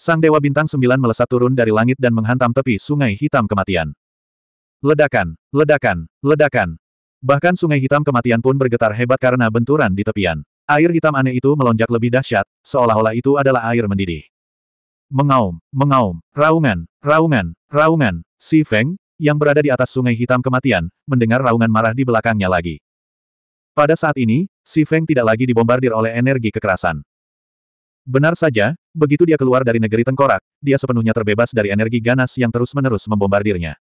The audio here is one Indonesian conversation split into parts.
Sang Dewa Bintang Sembilan melesat turun dari langit dan menghantam tepi sungai hitam kematian. Ledakan, ledakan, ledakan. Bahkan sungai hitam kematian pun bergetar hebat karena benturan di tepian. Air hitam aneh itu melonjak lebih dahsyat, seolah-olah itu adalah air mendidih. Mengaum, mengaum, raungan, raungan, raungan, si Feng, yang berada di atas sungai hitam kematian, mendengar raungan marah di belakangnya lagi. Pada saat ini, Si Feng tidak lagi dibombardir oleh energi kekerasan. Benar saja, begitu dia keluar dari negeri tengkorak, dia sepenuhnya terbebas dari energi ganas yang terus-menerus membombardirnya.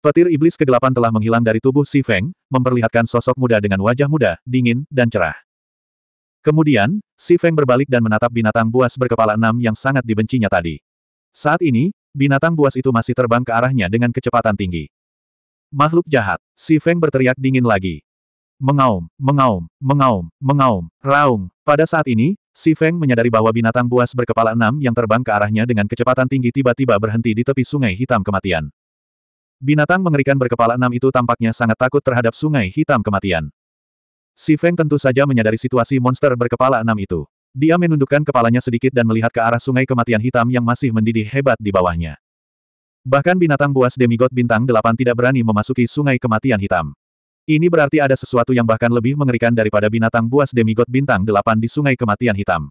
Petir iblis kegelapan telah menghilang dari tubuh Si Feng, memperlihatkan sosok muda dengan wajah muda, dingin, dan cerah. Kemudian, Si Feng berbalik dan menatap binatang buas berkepala enam yang sangat dibencinya tadi. Saat ini, binatang buas itu masih terbang ke arahnya dengan kecepatan tinggi. Makhluk jahat, Si Feng berteriak dingin lagi. Mengaum, mengaum, mengaum, mengaum, raung. Pada saat ini, Si Feng menyadari bahwa binatang buas berkepala enam yang terbang ke arahnya dengan kecepatan tinggi tiba-tiba berhenti di tepi sungai hitam kematian. Binatang mengerikan berkepala enam itu tampaknya sangat takut terhadap sungai hitam kematian. Si Feng tentu saja menyadari situasi monster berkepala enam itu. Dia menundukkan kepalanya sedikit dan melihat ke arah sungai kematian hitam yang masih mendidih hebat di bawahnya. Bahkan binatang buas demigod bintang delapan tidak berani memasuki sungai kematian hitam. Ini berarti ada sesuatu yang bahkan lebih mengerikan daripada binatang buas demigod bintang delapan di Sungai Kematian Hitam.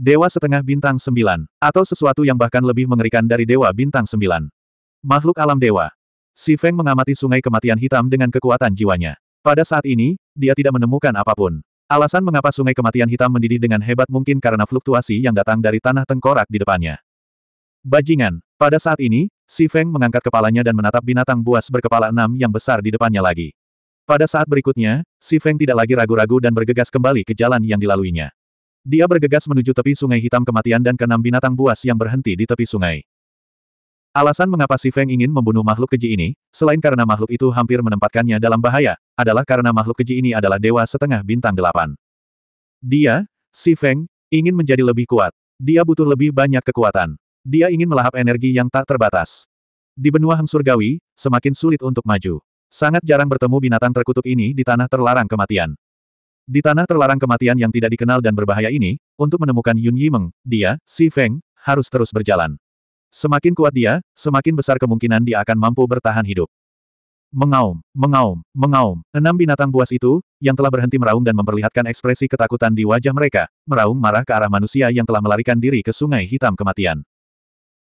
Dewa setengah bintang sembilan, atau sesuatu yang bahkan lebih mengerikan dari dewa bintang sembilan. Makhluk alam dewa. Si Feng mengamati Sungai Kematian Hitam dengan kekuatan jiwanya. Pada saat ini, dia tidak menemukan apapun. Alasan mengapa Sungai Kematian Hitam mendidih dengan hebat mungkin karena fluktuasi yang datang dari tanah tengkorak di depannya. Bajingan. Pada saat ini, Si Feng mengangkat kepalanya dan menatap binatang buas berkepala enam yang besar di depannya lagi. Pada saat berikutnya, Si Feng tidak lagi ragu-ragu dan bergegas kembali ke jalan yang dilaluinya. Dia bergegas menuju tepi sungai hitam kematian dan keenam binatang buas yang berhenti di tepi sungai. Alasan mengapa Si Feng ingin membunuh makhluk keji ini, selain karena makhluk itu hampir menempatkannya dalam bahaya, adalah karena makhluk keji ini adalah dewa setengah bintang delapan. Dia, Si Feng, ingin menjadi lebih kuat. Dia butuh lebih banyak kekuatan. Dia ingin melahap energi yang tak terbatas. Di benua Hang Surgawi, semakin sulit untuk maju. Sangat jarang bertemu binatang terkutuk ini di tanah terlarang kematian. Di tanah terlarang kematian yang tidak dikenal dan berbahaya ini, untuk menemukan Yun Yimeng, dia, Si Feng, harus terus berjalan. Semakin kuat dia, semakin besar kemungkinan dia akan mampu bertahan hidup. Mengaum, mengaum, mengaum. Enam binatang buas itu, yang telah berhenti meraung dan memperlihatkan ekspresi ketakutan di wajah mereka, meraung marah ke arah manusia yang telah melarikan diri ke sungai hitam kematian.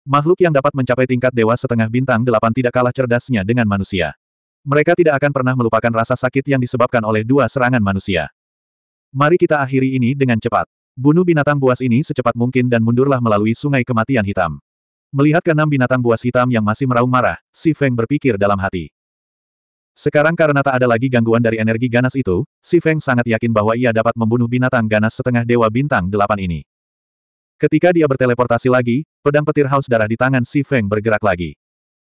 Makhluk yang dapat mencapai tingkat dewa setengah bintang delapan tidak kalah cerdasnya dengan manusia. Mereka tidak akan pernah melupakan rasa sakit yang disebabkan oleh dua serangan manusia. Mari kita akhiri ini dengan cepat. Bunuh binatang buas ini secepat mungkin dan mundurlah melalui sungai kematian hitam. Melihat keenam binatang buas hitam yang masih meraung marah, Si Feng berpikir dalam hati. Sekarang karena tak ada lagi gangguan dari energi ganas itu, Si Feng sangat yakin bahwa ia dapat membunuh binatang ganas setengah dewa bintang delapan ini. Ketika dia berteleportasi lagi, pedang petir haus darah di tangan Si Feng bergerak lagi.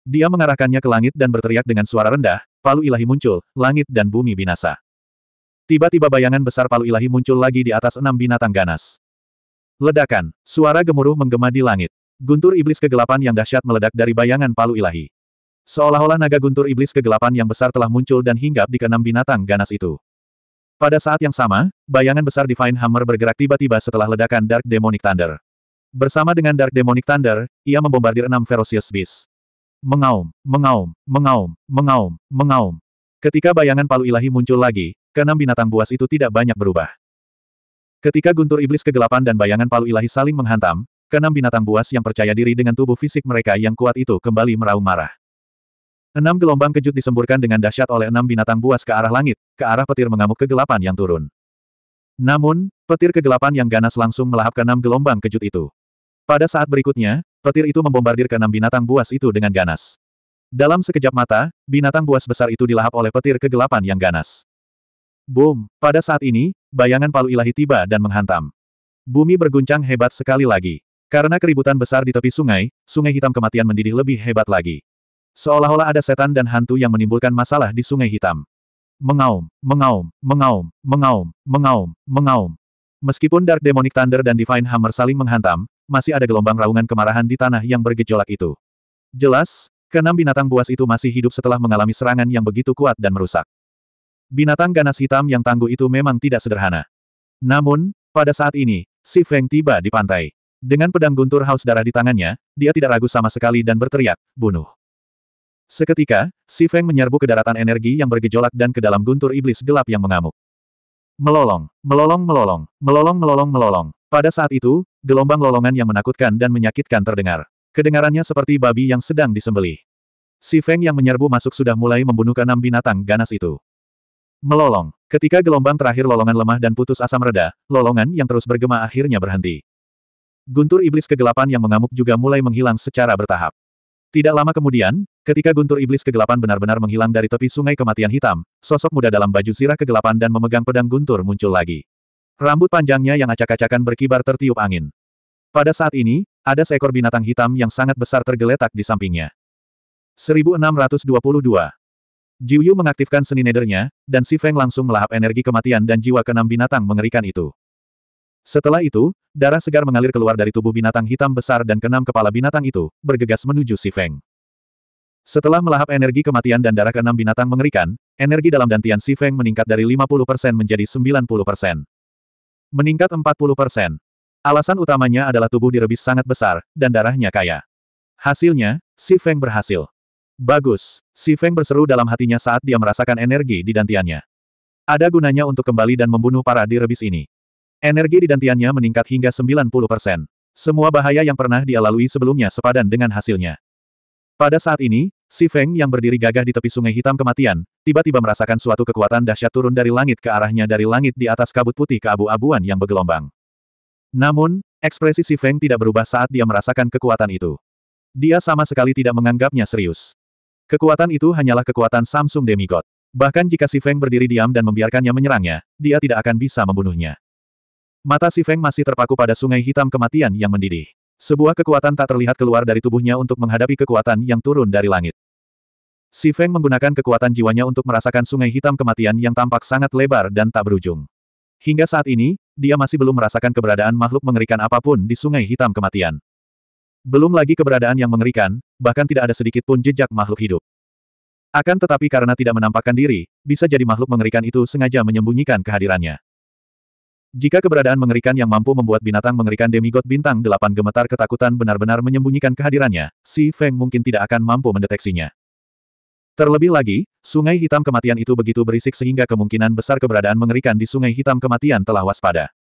Dia mengarahkannya ke langit dan berteriak dengan suara rendah, palu ilahi muncul, langit dan bumi binasa. Tiba-tiba bayangan besar palu ilahi muncul lagi di atas enam binatang ganas. Ledakan, suara gemuruh menggema di langit. Guntur iblis kegelapan yang dahsyat meledak dari bayangan palu ilahi. Seolah-olah naga guntur iblis kegelapan yang besar telah muncul dan hinggap di keenam binatang ganas itu. Pada saat yang sama, bayangan besar Divine Hammer bergerak tiba-tiba setelah ledakan Dark Demonic Thunder. Bersama dengan Dark Demonic Thunder, ia membombardir enam Ferocious Beast. Mengaum, mengaum, mengaum, mengaum, mengaum. Ketika bayangan palu ilahi muncul lagi, keenam binatang buas itu tidak banyak berubah. Ketika guntur iblis kegelapan dan bayangan palu ilahi saling menghantam, keenam binatang buas yang percaya diri dengan tubuh fisik mereka yang kuat itu kembali meraung marah. Enam gelombang kejut disemburkan dengan dahsyat oleh enam binatang buas ke arah langit, ke arah petir mengamuk kegelapan yang turun. Namun, petir kegelapan yang ganas langsung melahap keenam gelombang kejut itu. Pada saat berikutnya, Petir itu membombardir keenam binatang buas itu dengan ganas. Dalam sekejap mata, binatang buas besar itu dilahap oleh petir kegelapan yang ganas. Boom! Pada saat ini, bayangan palu ilahi tiba dan menghantam. Bumi berguncang hebat sekali lagi. Karena keributan besar di tepi sungai, sungai hitam kematian mendidih lebih hebat lagi. Seolah-olah ada setan dan hantu yang menimbulkan masalah di sungai hitam. Mengaum, mengaum, mengaum, mengaum, mengaum, mengaum. Meskipun Dark Demonic Thunder dan Divine Hammer saling menghantam, masih ada gelombang raungan kemarahan di tanah yang bergejolak itu. Jelas, keenam binatang buas itu masih hidup setelah mengalami serangan yang begitu kuat dan merusak. Binatang ganas hitam yang tangguh itu memang tidak sederhana. Namun, pada saat ini, si Feng tiba di pantai. Dengan pedang guntur haus darah di tangannya, dia tidak ragu sama sekali dan berteriak, bunuh. Seketika, si Feng menyerbu ke daratan energi yang bergejolak dan ke dalam guntur iblis gelap yang mengamuk. Melolong, melolong melolong, melolong melolong melolong. Pada saat itu, gelombang lolongan yang menakutkan dan menyakitkan terdengar. Kedengarannya seperti babi yang sedang disembelih. Si Feng yang menyerbu masuk sudah mulai membunuh keenam binatang ganas itu. Melolong. Ketika gelombang terakhir lolongan lemah dan putus asa mereda, lolongan yang terus bergema akhirnya berhenti. Guntur iblis kegelapan yang mengamuk juga mulai menghilang secara bertahap. Tidak lama kemudian, Ketika guntur iblis kegelapan benar-benar menghilang dari tepi sungai kematian hitam, sosok muda dalam baju sirah kegelapan dan memegang pedang guntur muncul lagi. Rambut panjangnya yang acak-acakan berkibar tertiup angin. Pada saat ini, ada seekor binatang hitam yang sangat besar tergeletak di sampingnya. 1622 Jiu Yu mengaktifkan seni nedernya, dan Si Feng langsung melahap energi kematian dan jiwa keenam binatang mengerikan itu. Setelah itu, darah segar mengalir keluar dari tubuh binatang hitam besar dan keenam kepala binatang itu, bergegas menuju Si Feng. Setelah melahap energi kematian dan darah keenam binatang mengerikan, energi dalam dantian Si Feng meningkat dari 50% menjadi 90%. Meningkat 40%. Alasan utamanya adalah tubuh direbis sangat besar, dan darahnya kaya. Hasilnya, Si Feng berhasil. Bagus, Si Feng berseru dalam hatinya saat dia merasakan energi di dantiannya. Ada gunanya untuk kembali dan membunuh para direbis ini. Energi di dantiannya meningkat hingga 90%. Semua bahaya yang pernah dia lalui sebelumnya sepadan dengan hasilnya. Pada saat ini, si Feng yang berdiri gagah di tepi sungai hitam kematian, tiba-tiba merasakan suatu kekuatan dahsyat turun dari langit ke arahnya dari langit di atas kabut putih ke abu abuan yang bergelombang. Namun, ekspresi si Feng tidak berubah saat dia merasakan kekuatan itu. Dia sama sekali tidak menganggapnya serius. Kekuatan itu hanyalah kekuatan Samsung Demigod. Bahkan jika si Feng berdiri diam dan membiarkannya menyerangnya, dia tidak akan bisa membunuhnya. Mata si Feng masih terpaku pada sungai hitam kematian yang mendidih. Sebuah kekuatan tak terlihat keluar dari tubuhnya untuk menghadapi kekuatan yang turun dari langit. Si Feng menggunakan kekuatan jiwanya untuk merasakan sungai hitam kematian yang tampak sangat lebar dan tak berujung. Hingga saat ini, dia masih belum merasakan keberadaan makhluk mengerikan apapun di sungai hitam kematian. Belum lagi keberadaan yang mengerikan, bahkan tidak ada sedikit pun jejak makhluk hidup. Akan tetapi karena tidak menampakkan diri, bisa jadi makhluk mengerikan itu sengaja menyembunyikan kehadirannya. Jika keberadaan mengerikan yang mampu membuat binatang mengerikan demigod bintang delapan gemetar ketakutan benar-benar menyembunyikan kehadirannya, Si Feng mungkin tidak akan mampu mendeteksinya. Terlebih lagi, sungai hitam kematian itu begitu berisik sehingga kemungkinan besar keberadaan mengerikan di sungai hitam kematian telah waspada.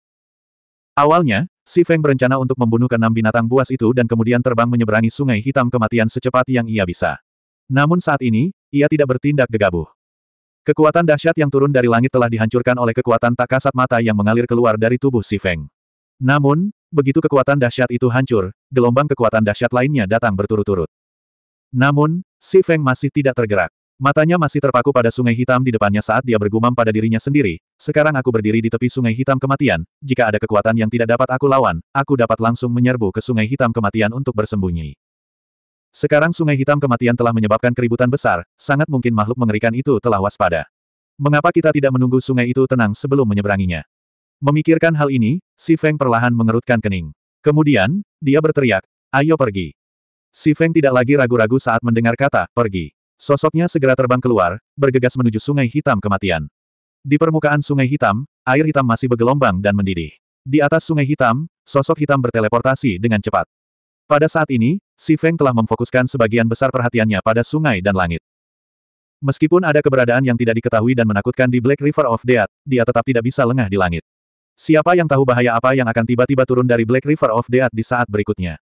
Awalnya, Si Feng berencana untuk membunuh keenam binatang buas itu dan kemudian terbang menyeberangi sungai hitam kematian secepat yang ia bisa. Namun saat ini, ia tidak bertindak gegabah. Kekuatan dahsyat yang turun dari langit telah dihancurkan oleh kekuatan tak kasat mata yang mengalir keluar dari tubuh si Feng. Namun, begitu kekuatan dahsyat itu hancur, gelombang kekuatan dahsyat lainnya datang berturut-turut. Namun, si Feng masih tidak tergerak. Matanya masih terpaku pada sungai hitam di depannya saat dia bergumam pada dirinya sendiri, sekarang aku berdiri di tepi sungai hitam kematian, jika ada kekuatan yang tidak dapat aku lawan, aku dapat langsung menyerbu ke sungai hitam kematian untuk bersembunyi. Sekarang sungai hitam kematian telah menyebabkan keributan besar, sangat mungkin makhluk mengerikan itu telah waspada. Mengapa kita tidak menunggu sungai itu tenang sebelum menyeberanginya? Memikirkan hal ini, Si Feng perlahan mengerutkan kening. Kemudian, dia berteriak, ayo pergi. Si Feng tidak lagi ragu-ragu saat mendengar kata, pergi. Sosoknya segera terbang keluar, bergegas menuju sungai hitam kematian. Di permukaan sungai hitam, air hitam masih bergelombang dan mendidih. Di atas sungai hitam, sosok hitam berteleportasi dengan cepat. Pada saat ini, Si Feng telah memfokuskan sebagian besar perhatiannya pada sungai dan langit. Meskipun ada keberadaan yang tidak diketahui dan menakutkan di Black River of Death, dia tetap tidak bisa lengah di langit. Siapa yang tahu bahaya apa yang akan tiba-tiba turun dari Black River of Death di saat berikutnya?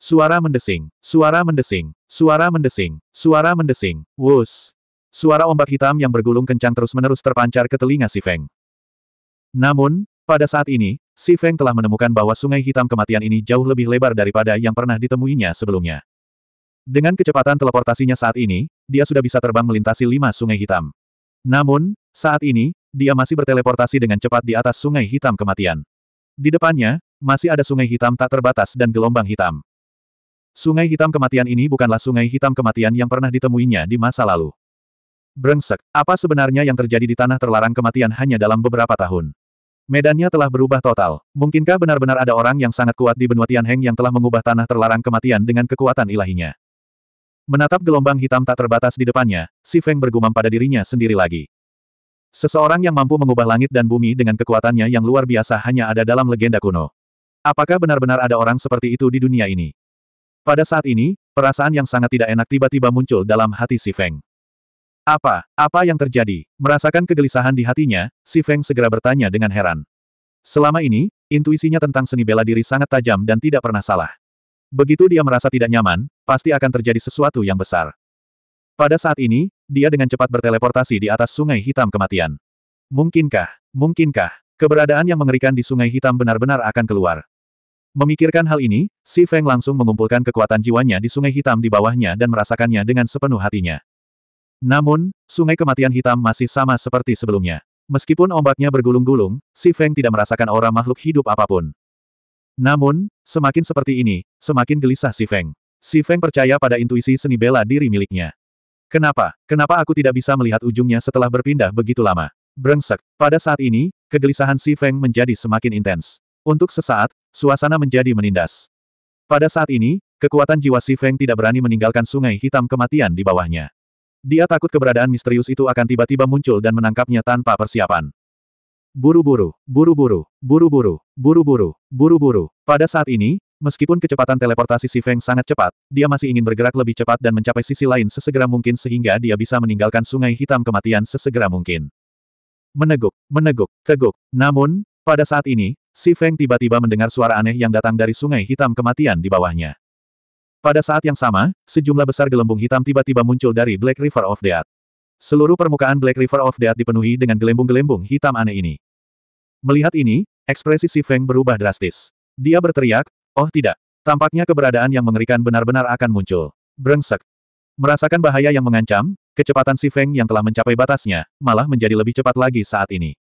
Suara mendesing, suara mendesing, suara mendesing, suara mendesing, wus. Suara ombak hitam yang bergulung kencang terus-menerus terpancar ke telinga si Feng. Namun, pada saat ini, Si Feng telah menemukan bahwa sungai hitam kematian ini jauh lebih lebar daripada yang pernah ditemuinya sebelumnya. Dengan kecepatan teleportasinya saat ini, dia sudah bisa terbang melintasi lima sungai hitam. Namun, saat ini, dia masih berteleportasi dengan cepat di atas sungai hitam kematian. Di depannya, masih ada sungai hitam tak terbatas dan gelombang hitam. Sungai hitam kematian ini bukanlah sungai hitam kematian yang pernah ditemuinya di masa lalu. Brengsek, apa sebenarnya yang terjadi di tanah terlarang kematian hanya dalam beberapa tahun? Medannya telah berubah total. Mungkinkah benar-benar ada orang yang sangat kuat di benua Tianheng yang telah mengubah tanah terlarang kematian dengan kekuatan ilahinya? Menatap gelombang hitam tak terbatas di depannya, Si Feng bergumam pada dirinya sendiri lagi. Seseorang yang mampu mengubah langit dan bumi dengan kekuatannya yang luar biasa hanya ada dalam legenda kuno. Apakah benar-benar ada orang seperti itu di dunia ini? Pada saat ini, perasaan yang sangat tidak enak tiba-tiba muncul dalam hati Si Feng. Apa, apa yang terjadi? Merasakan kegelisahan di hatinya, si Feng segera bertanya dengan heran. Selama ini, intuisinya tentang seni bela diri sangat tajam dan tidak pernah salah. Begitu dia merasa tidak nyaman, pasti akan terjadi sesuatu yang besar. Pada saat ini, dia dengan cepat berteleportasi di atas sungai hitam kematian. Mungkinkah, mungkinkah, keberadaan yang mengerikan di sungai hitam benar-benar akan keluar. Memikirkan hal ini, Si Feng langsung mengumpulkan kekuatan jiwanya di sungai hitam di bawahnya dan merasakannya dengan sepenuh hatinya. Namun, sungai kematian hitam masih sama seperti sebelumnya. Meskipun ombaknya bergulung-gulung, Si Feng tidak merasakan aura makhluk hidup apapun. Namun, semakin seperti ini, semakin gelisah Si Feng. Si Feng percaya pada intuisi seni bela diri miliknya. Kenapa? Kenapa aku tidak bisa melihat ujungnya setelah berpindah begitu lama? Brengsek. Pada saat ini, kegelisahan Si Feng menjadi semakin intens. Untuk sesaat, suasana menjadi menindas. Pada saat ini, kekuatan jiwa Si Feng tidak berani meninggalkan sungai hitam kematian di bawahnya. Dia takut keberadaan misterius itu akan tiba-tiba muncul dan menangkapnya tanpa persiapan. Buru-buru, buru-buru, buru-buru, buru-buru, buru-buru. Pada saat ini, meskipun kecepatan teleportasi Si Feng sangat cepat, dia masih ingin bergerak lebih cepat dan mencapai sisi lain sesegera mungkin sehingga dia bisa meninggalkan sungai hitam kematian sesegera mungkin. Meneguk, meneguk, teguk. Namun, pada saat ini, Si Feng tiba-tiba mendengar suara aneh yang datang dari sungai hitam kematian di bawahnya. Pada saat yang sama, sejumlah besar gelembung hitam tiba-tiba muncul dari Black River of Death. Seluruh permukaan Black River of Death dipenuhi dengan gelembung-gelembung hitam aneh ini. Melihat ini, ekspresi Si Feng berubah drastis. Dia berteriak, oh tidak, tampaknya keberadaan yang mengerikan benar-benar akan muncul. Brengsek. Merasakan bahaya yang mengancam, kecepatan Si Feng yang telah mencapai batasnya, malah menjadi lebih cepat lagi saat ini.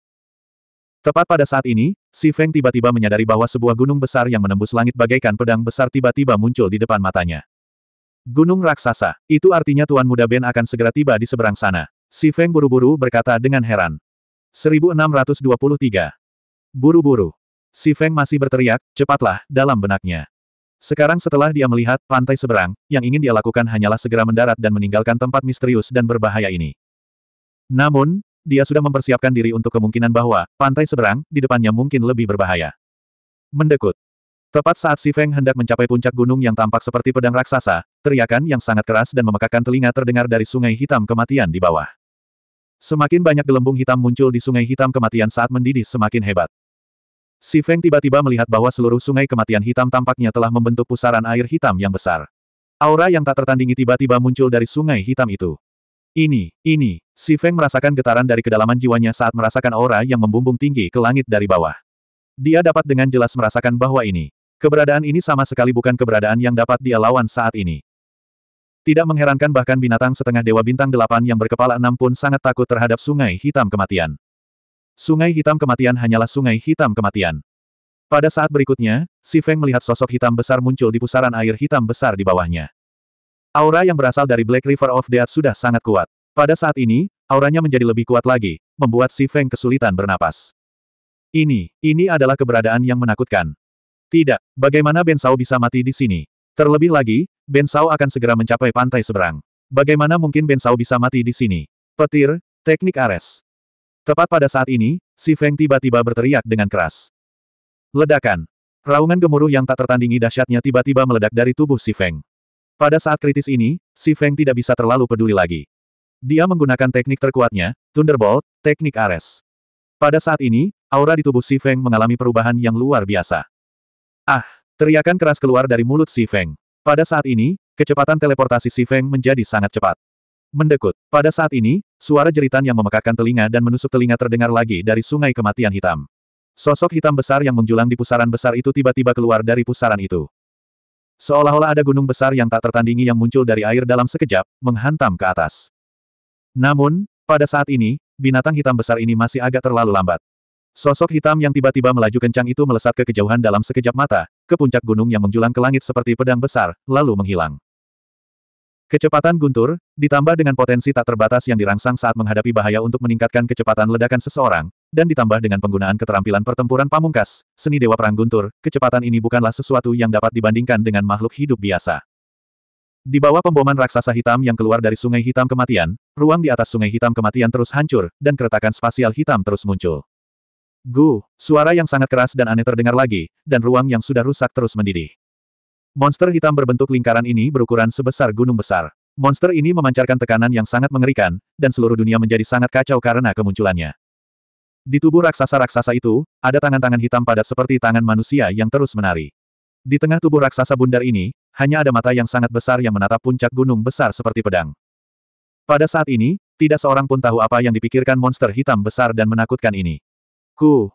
Tepat pada saat ini, Si Feng tiba-tiba menyadari bahwa sebuah gunung besar yang menembus langit bagaikan pedang besar tiba-tiba muncul di depan matanya. Gunung raksasa, itu artinya Tuan Muda Ben akan segera tiba di seberang sana. Si Feng buru-buru berkata dengan heran. 1623. Buru-buru. Si Feng masih berteriak, cepatlah, dalam benaknya. Sekarang setelah dia melihat pantai seberang, yang ingin dia lakukan hanyalah segera mendarat dan meninggalkan tempat misterius dan berbahaya ini. Namun, dia sudah mempersiapkan diri untuk kemungkinan bahwa pantai seberang di depannya mungkin lebih berbahaya. Mendekut. Tepat saat Si Feng hendak mencapai puncak gunung yang tampak seperti pedang raksasa, teriakan yang sangat keras dan memekakkan telinga terdengar dari sungai hitam kematian di bawah. Semakin banyak gelembung hitam muncul di sungai hitam kematian saat mendidih semakin hebat. Si Feng tiba-tiba melihat bahwa seluruh sungai kematian hitam tampaknya telah membentuk pusaran air hitam yang besar. Aura yang tak tertandingi tiba-tiba muncul dari sungai hitam itu. Ini, ini, si Feng merasakan getaran dari kedalaman jiwanya saat merasakan aura yang membumbung tinggi ke langit dari bawah. Dia dapat dengan jelas merasakan bahwa ini, keberadaan ini sama sekali bukan keberadaan yang dapat dia lawan saat ini. Tidak mengherankan bahkan binatang setengah dewa bintang delapan yang berkepala enam pun sangat takut terhadap sungai hitam kematian. Sungai hitam kematian hanyalah sungai hitam kematian. Pada saat berikutnya, si Feng melihat sosok hitam besar muncul di pusaran air hitam besar di bawahnya. Aura yang berasal dari Black River of Death sudah sangat kuat. Pada saat ini, auranya menjadi lebih kuat lagi, membuat si Feng kesulitan bernapas. Ini, ini adalah keberadaan yang menakutkan. Tidak, bagaimana Ben Sao bisa mati di sini? Terlebih lagi, Ben Sao akan segera mencapai pantai seberang. Bagaimana mungkin Ben Sao bisa mati di sini? Petir, teknik Ares. Tepat pada saat ini, si Feng tiba-tiba berteriak dengan keras. Ledakan. Raungan gemuruh yang tak tertandingi dahsyatnya tiba-tiba meledak dari tubuh si Feng. Pada saat kritis ini, si Feng tidak bisa terlalu peduli lagi. Dia menggunakan teknik terkuatnya, Thunderbolt, teknik Ares. Pada saat ini, aura di tubuh si Feng mengalami perubahan yang luar biasa. Ah, teriakan keras keluar dari mulut si Feng. Pada saat ini, kecepatan teleportasi si Feng menjadi sangat cepat. Mendekut. Pada saat ini, suara jeritan yang memekakkan telinga dan menusuk telinga terdengar lagi dari sungai kematian hitam. Sosok hitam besar yang menjulang di pusaran besar itu tiba-tiba keluar dari pusaran itu. Seolah-olah ada gunung besar yang tak tertandingi yang muncul dari air dalam sekejap, menghantam ke atas. Namun, pada saat ini, binatang hitam besar ini masih agak terlalu lambat. Sosok hitam yang tiba-tiba melaju kencang itu melesat ke kejauhan dalam sekejap mata, ke puncak gunung yang menjulang ke langit seperti pedang besar, lalu menghilang. Kecepatan guntur, ditambah dengan potensi tak terbatas yang dirangsang saat menghadapi bahaya untuk meningkatkan kecepatan ledakan seseorang, dan ditambah dengan penggunaan keterampilan pertempuran pamungkas, seni Dewa Perang Guntur, kecepatan ini bukanlah sesuatu yang dapat dibandingkan dengan makhluk hidup biasa. Di bawah pemboman raksasa hitam yang keluar dari sungai hitam kematian, ruang di atas sungai hitam kematian terus hancur, dan keretakan spasial hitam terus muncul. Gu, suara yang sangat keras dan aneh terdengar lagi, dan ruang yang sudah rusak terus mendidih. Monster hitam berbentuk lingkaran ini berukuran sebesar gunung besar. Monster ini memancarkan tekanan yang sangat mengerikan, dan seluruh dunia menjadi sangat kacau karena kemunculannya. Di tubuh raksasa-raksasa itu, ada tangan-tangan hitam padat seperti tangan manusia yang terus menari. Di tengah tubuh raksasa bundar ini, hanya ada mata yang sangat besar yang menatap puncak gunung besar seperti pedang. Pada saat ini, tidak seorang pun tahu apa yang dipikirkan monster hitam besar dan menakutkan ini. Ku.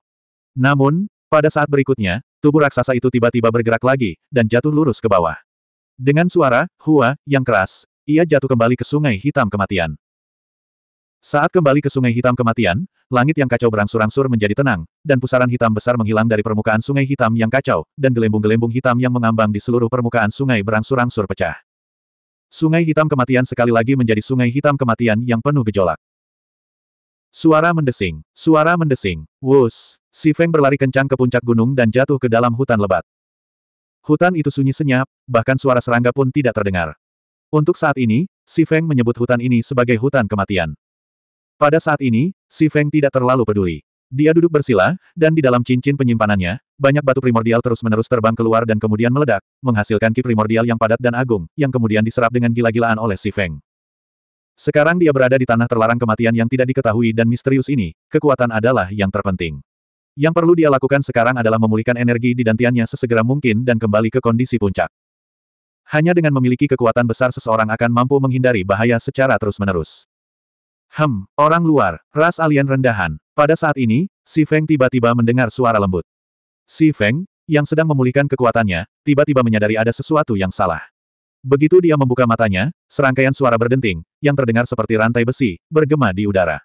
Namun, pada saat berikutnya, tubuh raksasa itu tiba-tiba bergerak lagi, dan jatuh lurus ke bawah. Dengan suara, hua, yang keras, ia jatuh kembali ke sungai hitam kematian. Saat kembali ke Sungai Hitam Kematian, langit yang kacau berangsur-angsur menjadi tenang, dan pusaran hitam besar menghilang dari permukaan sungai hitam yang kacau, dan gelembung-gelembung hitam yang mengambang di seluruh permukaan sungai berangsur-angsur pecah. Sungai Hitam Kematian sekali lagi menjadi Sungai Hitam Kematian yang penuh gejolak. Suara mendesing, suara mendesing, wus, si Feng berlari kencang ke puncak gunung dan jatuh ke dalam hutan lebat. Hutan itu sunyi senyap, bahkan suara serangga pun tidak terdengar. Untuk saat ini, si Feng menyebut hutan ini sebagai hutan kematian. Pada saat ini, Si Feng tidak terlalu peduli. Dia duduk bersila, dan di dalam cincin penyimpanannya, banyak batu primordial terus-menerus terbang keluar dan kemudian meledak, menghasilkan ki primordial yang padat dan agung, yang kemudian diserap dengan gila-gilaan oleh Si Feng. Sekarang dia berada di tanah terlarang kematian yang tidak diketahui dan misterius ini, kekuatan adalah yang terpenting. Yang perlu dia lakukan sekarang adalah memulihkan energi di dantiannya sesegera mungkin dan kembali ke kondisi puncak. Hanya dengan memiliki kekuatan besar seseorang akan mampu menghindari bahaya secara terus-menerus. Hem, orang luar, ras alien rendahan. Pada saat ini, Si Feng tiba-tiba mendengar suara lembut. Si Feng, yang sedang memulihkan kekuatannya, tiba-tiba menyadari ada sesuatu yang salah. Begitu dia membuka matanya, serangkaian suara berdenting, yang terdengar seperti rantai besi, bergema di udara.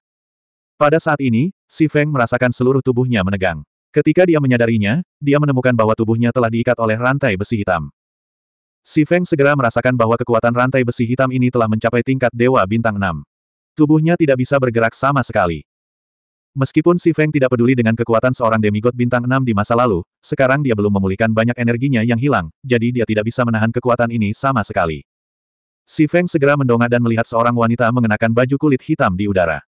Pada saat ini, Si Feng merasakan seluruh tubuhnya menegang. Ketika dia menyadarinya, dia menemukan bahwa tubuhnya telah diikat oleh rantai besi hitam. Si Feng segera merasakan bahwa kekuatan rantai besi hitam ini telah mencapai tingkat Dewa Bintang 6. Tubuhnya tidak bisa bergerak sama sekali. Meskipun Si Feng tidak peduli dengan kekuatan seorang demigod bintang 6 di masa lalu, sekarang dia belum memulihkan banyak energinya yang hilang, jadi dia tidak bisa menahan kekuatan ini sama sekali. Si Feng segera mendongak dan melihat seorang wanita mengenakan baju kulit hitam di udara.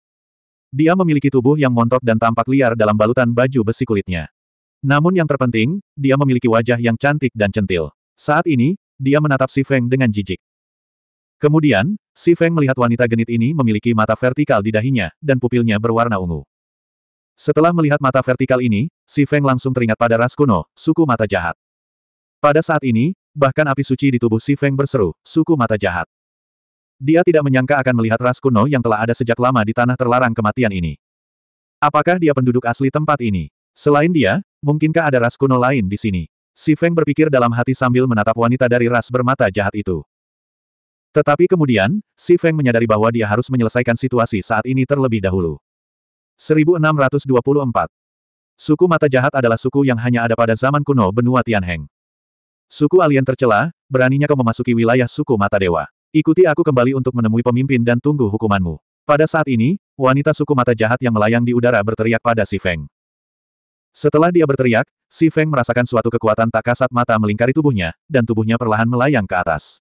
Dia memiliki tubuh yang montok dan tampak liar dalam balutan baju besi kulitnya. Namun yang terpenting, dia memiliki wajah yang cantik dan centil. Saat ini, dia menatap Si Feng dengan jijik. Kemudian, Si Feng melihat wanita genit ini memiliki mata vertikal di dahinya, dan pupilnya berwarna ungu. Setelah melihat mata vertikal ini, Si Feng langsung teringat pada ras kuno, suku mata jahat. Pada saat ini, bahkan api suci di tubuh Si Feng berseru, suku mata jahat. Dia tidak menyangka akan melihat ras kuno yang telah ada sejak lama di tanah terlarang kematian ini. Apakah dia penduduk asli tempat ini? Selain dia, mungkinkah ada ras kuno lain di sini? Si Feng berpikir dalam hati sambil menatap wanita dari ras bermata jahat itu. Tetapi kemudian, Si Feng menyadari bahwa dia harus menyelesaikan situasi saat ini terlebih dahulu. 1624. Suku Mata Jahat adalah suku yang hanya ada pada zaman kuno benua Tianheng. Suku alien tercela, beraninya kau memasuki wilayah suku Mata Dewa. Ikuti aku kembali untuk menemui pemimpin dan tunggu hukumanmu. Pada saat ini, wanita suku Mata Jahat yang melayang di udara berteriak pada Si Feng. Setelah dia berteriak, Si Feng merasakan suatu kekuatan tak kasat mata melingkari tubuhnya, dan tubuhnya perlahan melayang ke atas.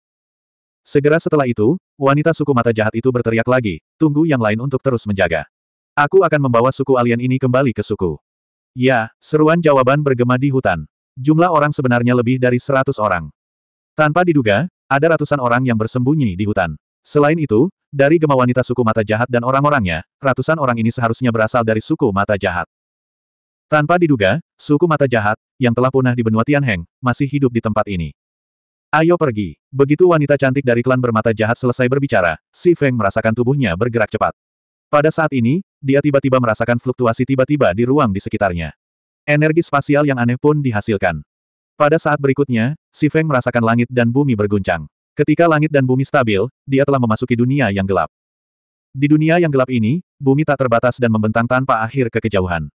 Segera setelah itu, wanita suku mata jahat itu berteriak lagi, tunggu yang lain untuk terus menjaga. Aku akan membawa suku alien ini kembali ke suku. Ya, seruan jawaban bergema di hutan. Jumlah orang sebenarnya lebih dari seratus orang. Tanpa diduga, ada ratusan orang yang bersembunyi di hutan. Selain itu, dari gema wanita suku mata jahat dan orang-orangnya, ratusan orang ini seharusnya berasal dari suku mata jahat. Tanpa diduga, suku mata jahat, yang telah punah di benua Tianheng, masih hidup di tempat ini. Ayo pergi. Begitu wanita cantik dari klan bermata jahat selesai berbicara, Si Feng merasakan tubuhnya bergerak cepat. Pada saat ini, dia tiba-tiba merasakan fluktuasi tiba-tiba di ruang di sekitarnya. Energi spasial yang aneh pun dihasilkan. Pada saat berikutnya, Si Feng merasakan langit dan bumi berguncang. Ketika langit dan bumi stabil, dia telah memasuki dunia yang gelap. Di dunia yang gelap ini, bumi tak terbatas dan membentang tanpa akhir ke kejauhan.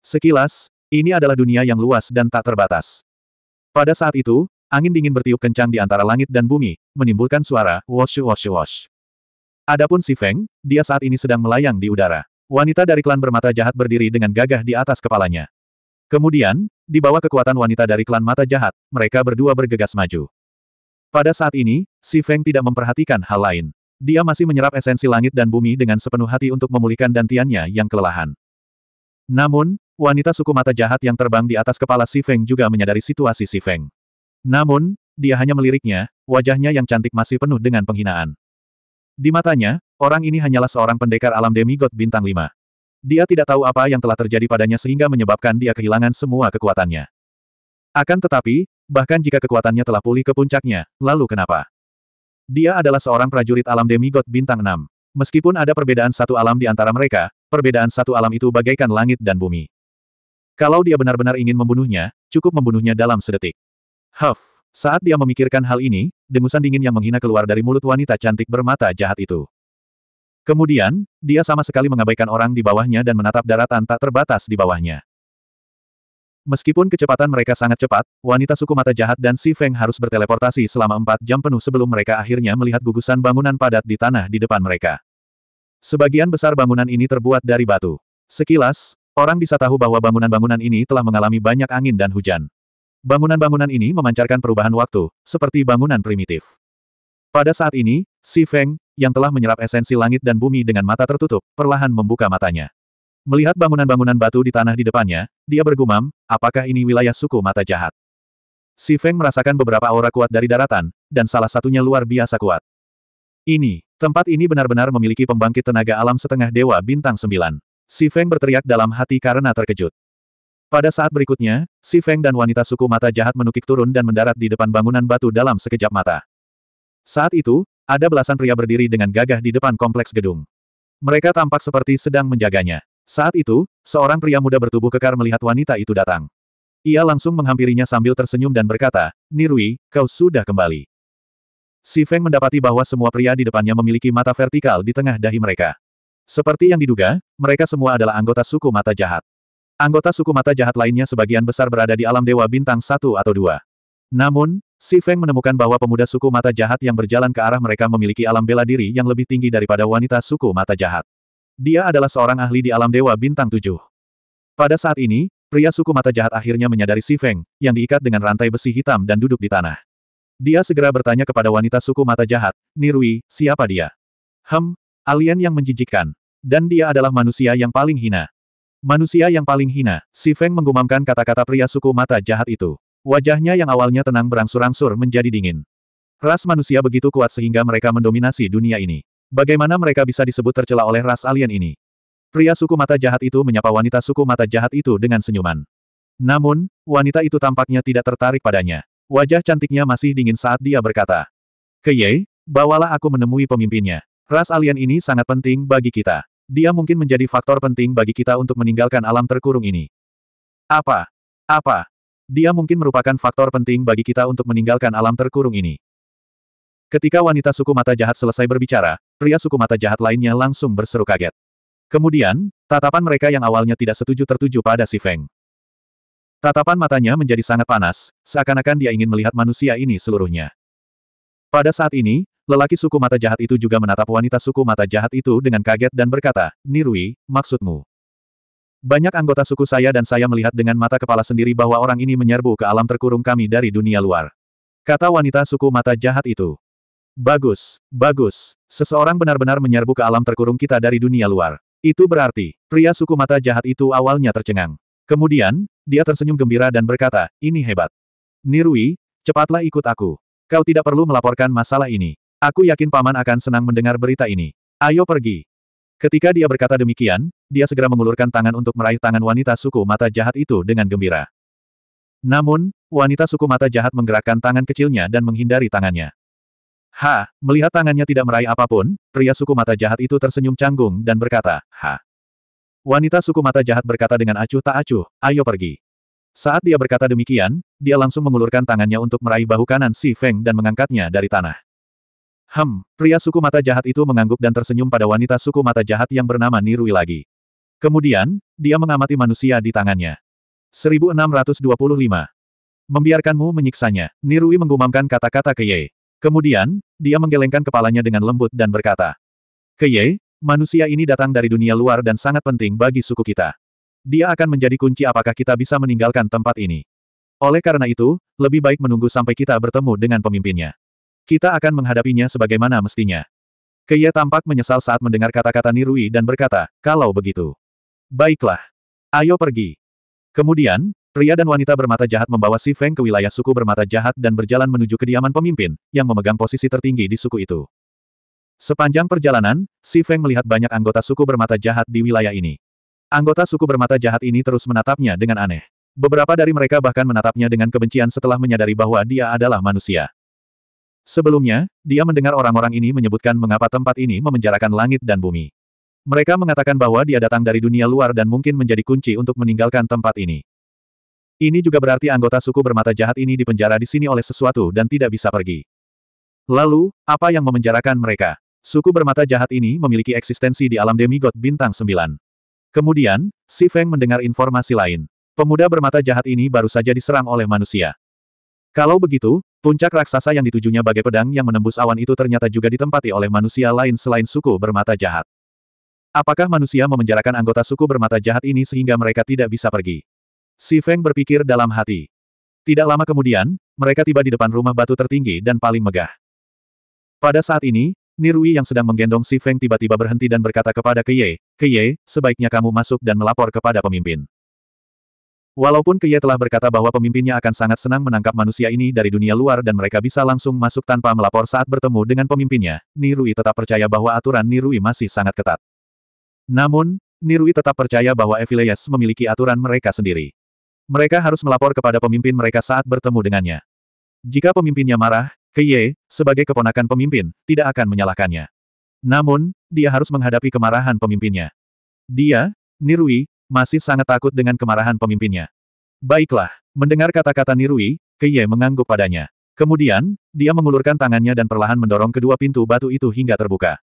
Sekilas, ini adalah dunia yang luas dan tak terbatas. Pada saat itu, Angin dingin bertiup kencang di antara langit dan bumi, menimbulkan suara, wash wash wash. Adapun si Feng, dia saat ini sedang melayang di udara. Wanita dari klan bermata jahat berdiri dengan gagah di atas kepalanya. Kemudian, di bawah kekuatan wanita dari klan mata jahat, mereka berdua bergegas maju. Pada saat ini, si Feng tidak memperhatikan hal lain. Dia masih menyerap esensi langit dan bumi dengan sepenuh hati untuk memulihkan dantiannya yang kelelahan. Namun, wanita suku mata jahat yang terbang di atas kepala si Feng juga menyadari situasi si Feng. Namun, dia hanya meliriknya, wajahnya yang cantik masih penuh dengan penghinaan. Di matanya, orang ini hanyalah seorang pendekar alam demigod bintang lima. Dia tidak tahu apa yang telah terjadi padanya sehingga menyebabkan dia kehilangan semua kekuatannya. Akan tetapi, bahkan jika kekuatannya telah pulih ke puncaknya, lalu kenapa? Dia adalah seorang prajurit alam demigod bintang enam. Meskipun ada perbedaan satu alam di antara mereka, perbedaan satu alam itu bagaikan langit dan bumi. Kalau dia benar-benar ingin membunuhnya, cukup membunuhnya dalam sedetik. Huff. Saat dia memikirkan hal ini, dengusan dingin yang menghina keluar dari mulut wanita cantik bermata jahat itu. Kemudian, dia sama sekali mengabaikan orang di bawahnya dan menatap daratan tak terbatas di bawahnya. Meskipun kecepatan mereka sangat cepat, wanita suku mata jahat dan Si Feng harus berteleportasi selama empat jam penuh sebelum mereka akhirnya melihat gugusan bangunan padat di tanah di depan mereka. Sebagian besar bangunan ini terbuat dari batu. Sekilas, orang bisa tahu bahwa bangunan-bangunan ini telah mengalami banyak angin dan hujan. Bangunan-bangunan ini memancarkan perubahan waktu, seperti bangunan primitif. Pada saat ini, Si Feng, yang telah menyerap esensi langit dan bumi dengan mata tertutup, perlahan membuka matanya. Melihat bangunan-bangunan batu di tanah di depannya, dia bergumam, apakah ini wilayah suku mata jahat? Si Feng merasakan beberapa aura kuat dari daratan, dan salah satunya luar biasa kuat. Ini, tempat ini benar-benar memiliki pembangkit tenaga alam setengah dewa bintang sembilan. Si Feng berteriak dalam hati karena terkejut. Pada saat berikutnya, Si Feng dan wanita suku mata jahat menukik turun dan mendarat di depan bangunan batu dalam sekejap mata. Saat itu, ada belasan pria berdiri dengan gagah di depan kompleks gedung. Mereka tampak seperti sedang menjaganya. Saat itu, seorang pria muda bertubuh kekar melihat wanita itu datang. Ia langsung menghampirinya sambil tersenyum dan berkata, Nirui, kau sudah kembali. Si Feng mendapati bahwa semua pria di depannya memiliki mata vertikal di tengah dahi mereka. Seperti yang diduga, mereka semua adalah anggota suku mata jahat. Anggota suku mata jahat lainnya sebagian besar berada di alam dewa bintang satu atau dua. Namun, Si Feng menemukan bahwa pemuda suku mata jahat yang berjalan ke arah mereka memiliki alam bela diri yang lebih tinggi daripada wanita suku mata jahat. Dia adalah seorang ahli di alam dewa bintang tujuh. Pada saat ini, pria suku mata jahat akhirnya menyadari Si Feng, yang diikat dengan rantai besi hitam dan duduk di tanah. Dia segera bertanya kepada wanita suku mata jahat, Nirui, siapa dia? Hem, alien yang menjijikkan. Dan dia adalah manusia yang paling hina. Manusia yang paling hina, si Feng menggumamkan kata-kata pria suku mata jahat itu. Wajahnya yang awalnya tenang berangsur-angsur menjadi dingin. Ras manusia begitu kuat sehingga mereka mendominasi dunia ini. Bagaimana mereka bisa disebut tercela oleh ras alien ini? Pria suku mata jahat itu menyapa wanita suku mata jahat itu dengan senyuman. Namun, wanita itu tampaknya tidak tertarik padanya. Wajah cantiknya masih dingin saat dia berkata, Keye, bawalah aku menemui pemimpinnya. Ras alien ini sangat penting bagi kita. Dia mungkin menjadi faktor penting bagi kita untuk meninggalkan alam terkurung ini. Apa? Apa? Dia mungkin merupakan faktor penting bagi kita untuk meninggalkan alam terkurung ini. Ketika wanita suku mata jahat selesai berbicara, pria suku mata jahat lainnya langsung berseru kaget. Kemudian, tatapan mereka yang awalnya tidak setuju tertuju pada si Feng. Tatapan matanya menjadi sangat panas, seakan-akan dia ingin melihat manusia ini seluruhnya. Pada saat ini, Lelaki suku mata jahat itu juga menatap wanita suku mata jahat itu dengan kaget dan berkata, Nirui, maksudmu. Banyak anggota suku saya dan saya melihat dengan mata kepala sendiri bahwa orang ini menyerbu ke alam terkurung kami dari dunia luar. Kata wanita suku mata jahat itu. Bagus, bagus. Seseorang benar-benar menyerbu ke alam terkurung kita dari dunia luar. Itu berarti, pria suku mata jahat itu awalnya tercengang. Kemudian, dia tersenyum gembira dan berkata, ini hebat. Nirui, cepatlah ikut aku. Kau tidak perlu melaporkan masalah ini. Aku yakin paman akan senang mendengar berita ini. Ayo pergi. Ketika dia berkata demikian, dia segera mengulurkan tangan untuk meraih tangan wanita suku mata jahat itu dengan gembira. Namun, wanita suku mata jahat menggerakkan tangan kecilnya dan menghindari tangannya. Ha, melihat tangannya tidak meraih apapun, pria suku mata jahat itu tersenyum canggung dan berkata, Ha. Wanita suku mata jahat berkata dengan acuh tak acuh, ayo pergi. Saat dia berkata demikian, dia langsung mengulurkan tangannya untuk meraih bahu kanan Si Feng dan mengangkatnya dari tanah. Hem, pria suku mata jahat itu mengangguk dan tersenyum pada wanita suku mata jahat yang bernama Nirui lagi. Kemudian, dia mengamati manusia di tangannya. 1625. Membiarkanmu menyiksanya, Nirui menggumamkan kata-kata ke Ye. Kemudian, dia menggelengkan kepalanya dengan lembut dan berkata, ke Ye, manusia ini datang dari dunia luar dan sangat penting bagi suku kita. Dia akan menjadi kunci apakah kita bisa meninggalkan tempat ini. Oleh karena itu, lebih baik menunggu sampai kita bertemu dengan pemimpinnya. Kita akan menghadapinya sebagaimana mestinya. Keia tampak menyesal saat mendengar kata-kata Nirui dan berkata, kalau begitu. Baiklah. Ayo pergi. Kemudian, pria dan wanita bermata jahat membawa si Feng ke wilayah suku bermata jahat dan berjalan menuju kediaman pemimpin, yang memegang posisi tertinggi di suku itu. Sepanjang perjalanan, si Feng melihat banyak anggota suku bermata jahat di wilayah ini. Anggota suku bermata jahat ini terus menatapnya dengan aneh. Beberapa dari mereka bahkan menatapnya dengan kebencian setelah menyadari bahwa dia adalah manusia. Sebelumnya, dia mendengar orang-orang ini menyebutkan mengapa tempat ini memenjarakan langit dan bumi. Mereka mengatakan bahwa dia datang dari dunia luar dan mungkin menjadi kunci untuk meninggalkan tempat ini. Ini juga berarti anggota suku bermata jahat ini dipenjara di sini oleh sesuatu dan tidak bisa pergi. Lalu, apa yang memenjarakan mereka? Suku bermata jahat ini memiliki eksistensi di alam demigod bintang 9. Kemudian, Si Feng mendengar informasi lain. Pemuda bermata jahat ini baru saja diserang oleh manusia. Kalau begitu, Puncak raksasa yang ditujunya bagai pedang yang menembus awan itu ternyata juga ditempati oleh manusia lain selain suku bermata jahat. Apakah manusia memenjarakan anggota suku bermata jahat ini sehingga mereka tidak bisa pergi? Si Feng berpikir dalam hati. Tidak lama kemudian, mereka tiba di depan rumah batu tertinggi dan paling megah. Pada saat ini, Nirui yang sedang menggendong Si Feng tiba-tiba berhenti dan berkata kepada Keye, Keye, sebaiknya kamu masuk dan melapor kepada pemimpin. Walaupun Kia telah berkata bahwa pemimpinnya akan sangat senang menangkap manusia ini dari dunia luar dan mereka bisa langsung masuk tanpa melapor saat bertemu dengan pemimpinnya, Nirui tetap percaya bahwa aturan Nirui masih sangat ketat. Namun, Nirui tetap percaya bahwa Evileus memiliki aturan mereka sendiri. Mereka harus melapor kepada pemimpin mereka saat bertemu dengannya. Jika pemimpinnya marah, Kie, sebagai keponakan pemimpin, tidak akan menyalahkannya. Namun, dia harus menghadapi kemarahan pemimpinnya. Dia, Nirui, masih sangat takut dengan kemarahan pemimpinnya. Baiklah, mendengar kata-kata Nirui, Keiye mengangguk padanya. Kemudian, dia mengulurkan tangannya dan perlahan mendorong kedua pintu batu itu hingga terbuka.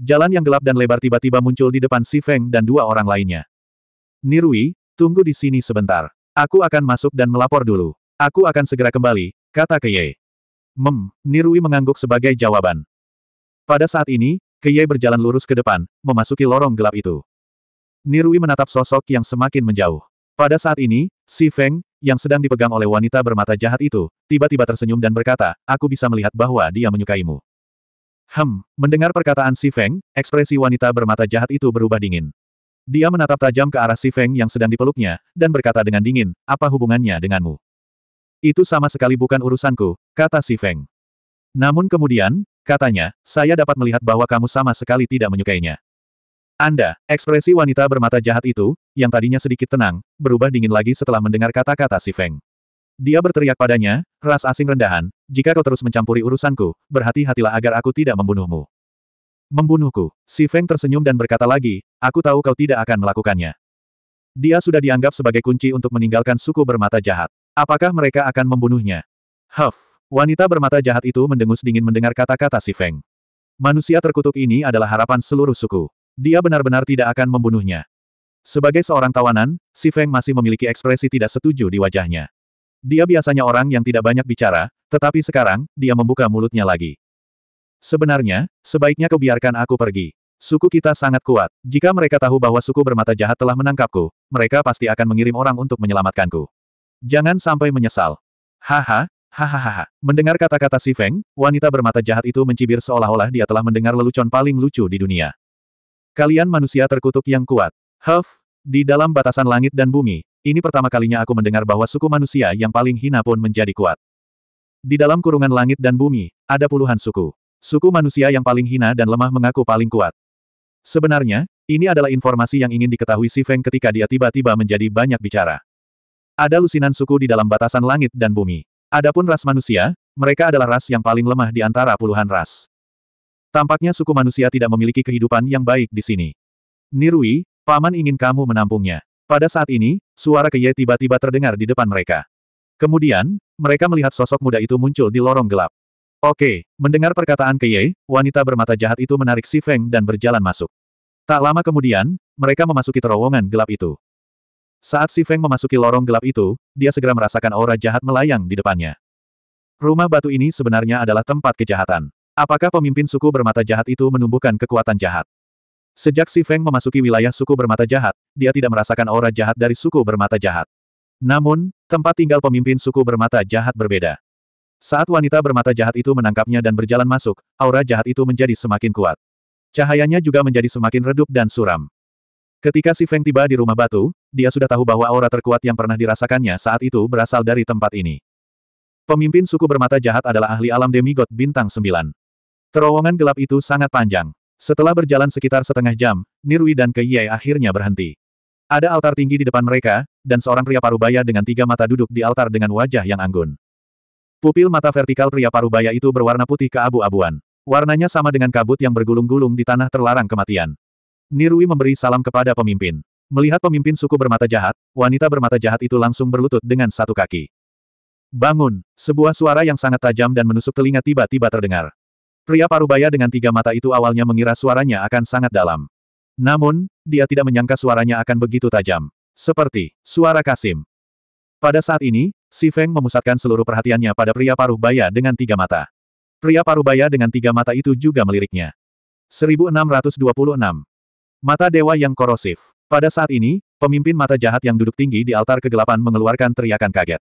Jalan yang gelap dan lebar tiba-tiba muncul di depan Si Feng dan dua orang lainnya. Nirui, tunggu di sini sebentar. Aku akan masuk dan melapor dulu. Aku akan segera kembali, kata Keye. Mem, Nirui mengangguk sebagai jawaban. Pada saat ini, Keye berjalan lurus ke depan, memasuki lorong gelap itu. Nirui menatap sosok yang semakin menjauh. Pada saat ini, Si Feng, yang sedang dipegang oleh wanita bermata jahat itu, tiba-tiba tersenyum dan berkata, aku bisa melihat bahwa dia menyukaimu. Hem, mendengar perkataan Si Feng, ekspresi wanita bermata jahat itu berubah dingin. Dia menatap tajam ke arah Si Feng yang sedang dipeluknya, dan berkata dengan dingin, apa hubungannya denganmu? Itu sama sekali bukan urusanku, kata Si Feng. Namun kemudian, katanya, saya dapat melihat bahwa kamu sama sekali tidak menyukainya. Anda, ekspresi wanita bermata jahat itu, yang tadinya sedikit tenang, berubah dingin lagi setelah mendengar kata-kata si Feng. Dia berteriak padanya, ras asing rendahan, jika kau terus mencampuri urusanku, berhati-hatilah agar aku tidak membunuhmu. Membunuhku, si Feng tersenyum dan berkata lagi, aku tahu kau tidak akan melakukannya. Dia sudah dianggap sebagai kunci untuk meninggalkan suku bermata jahat. Apakah mereka akan membunuhnya? Huff, wanita bermata jahat itu mendengus dingin mendengar kata-kata si Feng. Manusia terkutuk ini adalah harapan seluruh suku. Dia benar-benar tidak akan membunuhnya. Sebagai seorang tawanan, Si Feng masih memiliki ekspresi tidak setuju di wajahnya. Dia biasanya orang yang tidak banyak bicara, tetapi sekarang, dia membuka mulutnya lagi. Sebenarnya, sebaiknya kau biarkan aku pergi. Suku kita sangat kuat. Jika mereka tahu bahwa suku bermata jahat telah menangkapku, mereka pasti akan mengirim orang untuk menyelamatkanku. Jangan sampai menyesal. Haha, hahaha. Mendengar kata-kata Si Feng, wanita bermata jahat itu mencibir seolah-olah dia telah mendengar lelucon paling lucu di dunia. Kalian manusia terkutuk yang kuat. Huff, di dalam batasan langit dan bumi, ini pertama kalinya aku mendengar bahwa suku manusia yang paling hina pun menjadi kuat. Di dalam kurungan langit dan bumi, ada puluhan suku. Suku manusia yang paling hina dan lemah mengaku paling kuat. Sebenarnya, ini adalah informasi yang ingin diketahui Si Feng ketika dia tiba-tiba menjadi banyak bicara. Ada lusinan suku di dalam batasan langit dan bumi. Adapun ras manusia, mereka adalah ras yang paling lemah di antara puluhan ras. Tampaknya suku manusia tidak memiliki kehidupan yang baik di sini. Nirui, paman ingin kamu menampungnya. Pada saat ini, suara Keye tiba-tiba terdengar di depan mereka. Kemudian, mereka melihat sosok muda itu muncul di lorong gelap. Oke, mendengar perkataan Keye, wanita bermata jahat itu menarik si Feng dan berjalan masuk. Tak lama kemudian, mereka memasuki terowongan gelap itu. Saat si Feng memasuki lorong gelap itu, dia segera merasakan aura jahat melayang di depannya. Rumah batu ini sebenarnya adalah tempat kejahatan. Apakah pemimpin suku bermata jahat itu menumbuhkan kekuatan jahat? Sejak Si Feng memasuki wilayah suku bermata jahat, dia tidak merasakan aura jahat dari suku bermata jahat. Namun, tempat tinggal pemimpin suku bermata jahat berbeda. Saat wanita bermata jahat itu menangkapnya dan berjalan masuk, aura jahat itu menjadi semakin kuat. Cahayanya juga menjadi semakin redup dan suram. Ketika Si Feng tiba di rumah batu, dia sudah tahu bahwa aura terkuat yang pernah dirasakannya saat itu berasal dari tempat ini. Pemimpin suku bermata jahat adalah ahli alam demigod bintang 9. Terowongan gelap itu sangat panjang. Setelah berjalan sekitar setengah jam, Nirwi dan Keiyai akhirnya berhenti. Ada altar tinggi di depan mereka, dan seorang pria parubaya dengan tiga mata duduk di altar dengan wajah yang anggun. Pupil mata vertikal pria parubaya itu berwarna putih keabu-abuan. Warnanya sama dengan kabut yang bergulung-gulung di tanah terlarang kematian. Nirwi memberi salam kepada pemimpin. Melihat pemimpin suku bermata jahat, wanita bermata jahat itu langsung berlutut dengan satu kaki. Bangun! Sebuah suara yang sangat tajam dan menusuk telinga tiba-tiba terdengar. Pria parubaya dengan tiga mata itu awalnya mengira suaranya akan sangat dalam. Namun, dia tidak menyangka suaranya akan begitu tajam. Seperti, suara Kasim. Pada saat ini, Si Feng memusatkan seluruh perhatiannya pada pria parubaya dengan tiga mata. Pria parubaya dengan tiga mata itu juga meliriknya. 1626. Mata Dewa yang Korosif. Pada saat ini, pemimpin mata jahat yang duduk tinggi di altar kegelapan mengeluarkan teriakan kaget.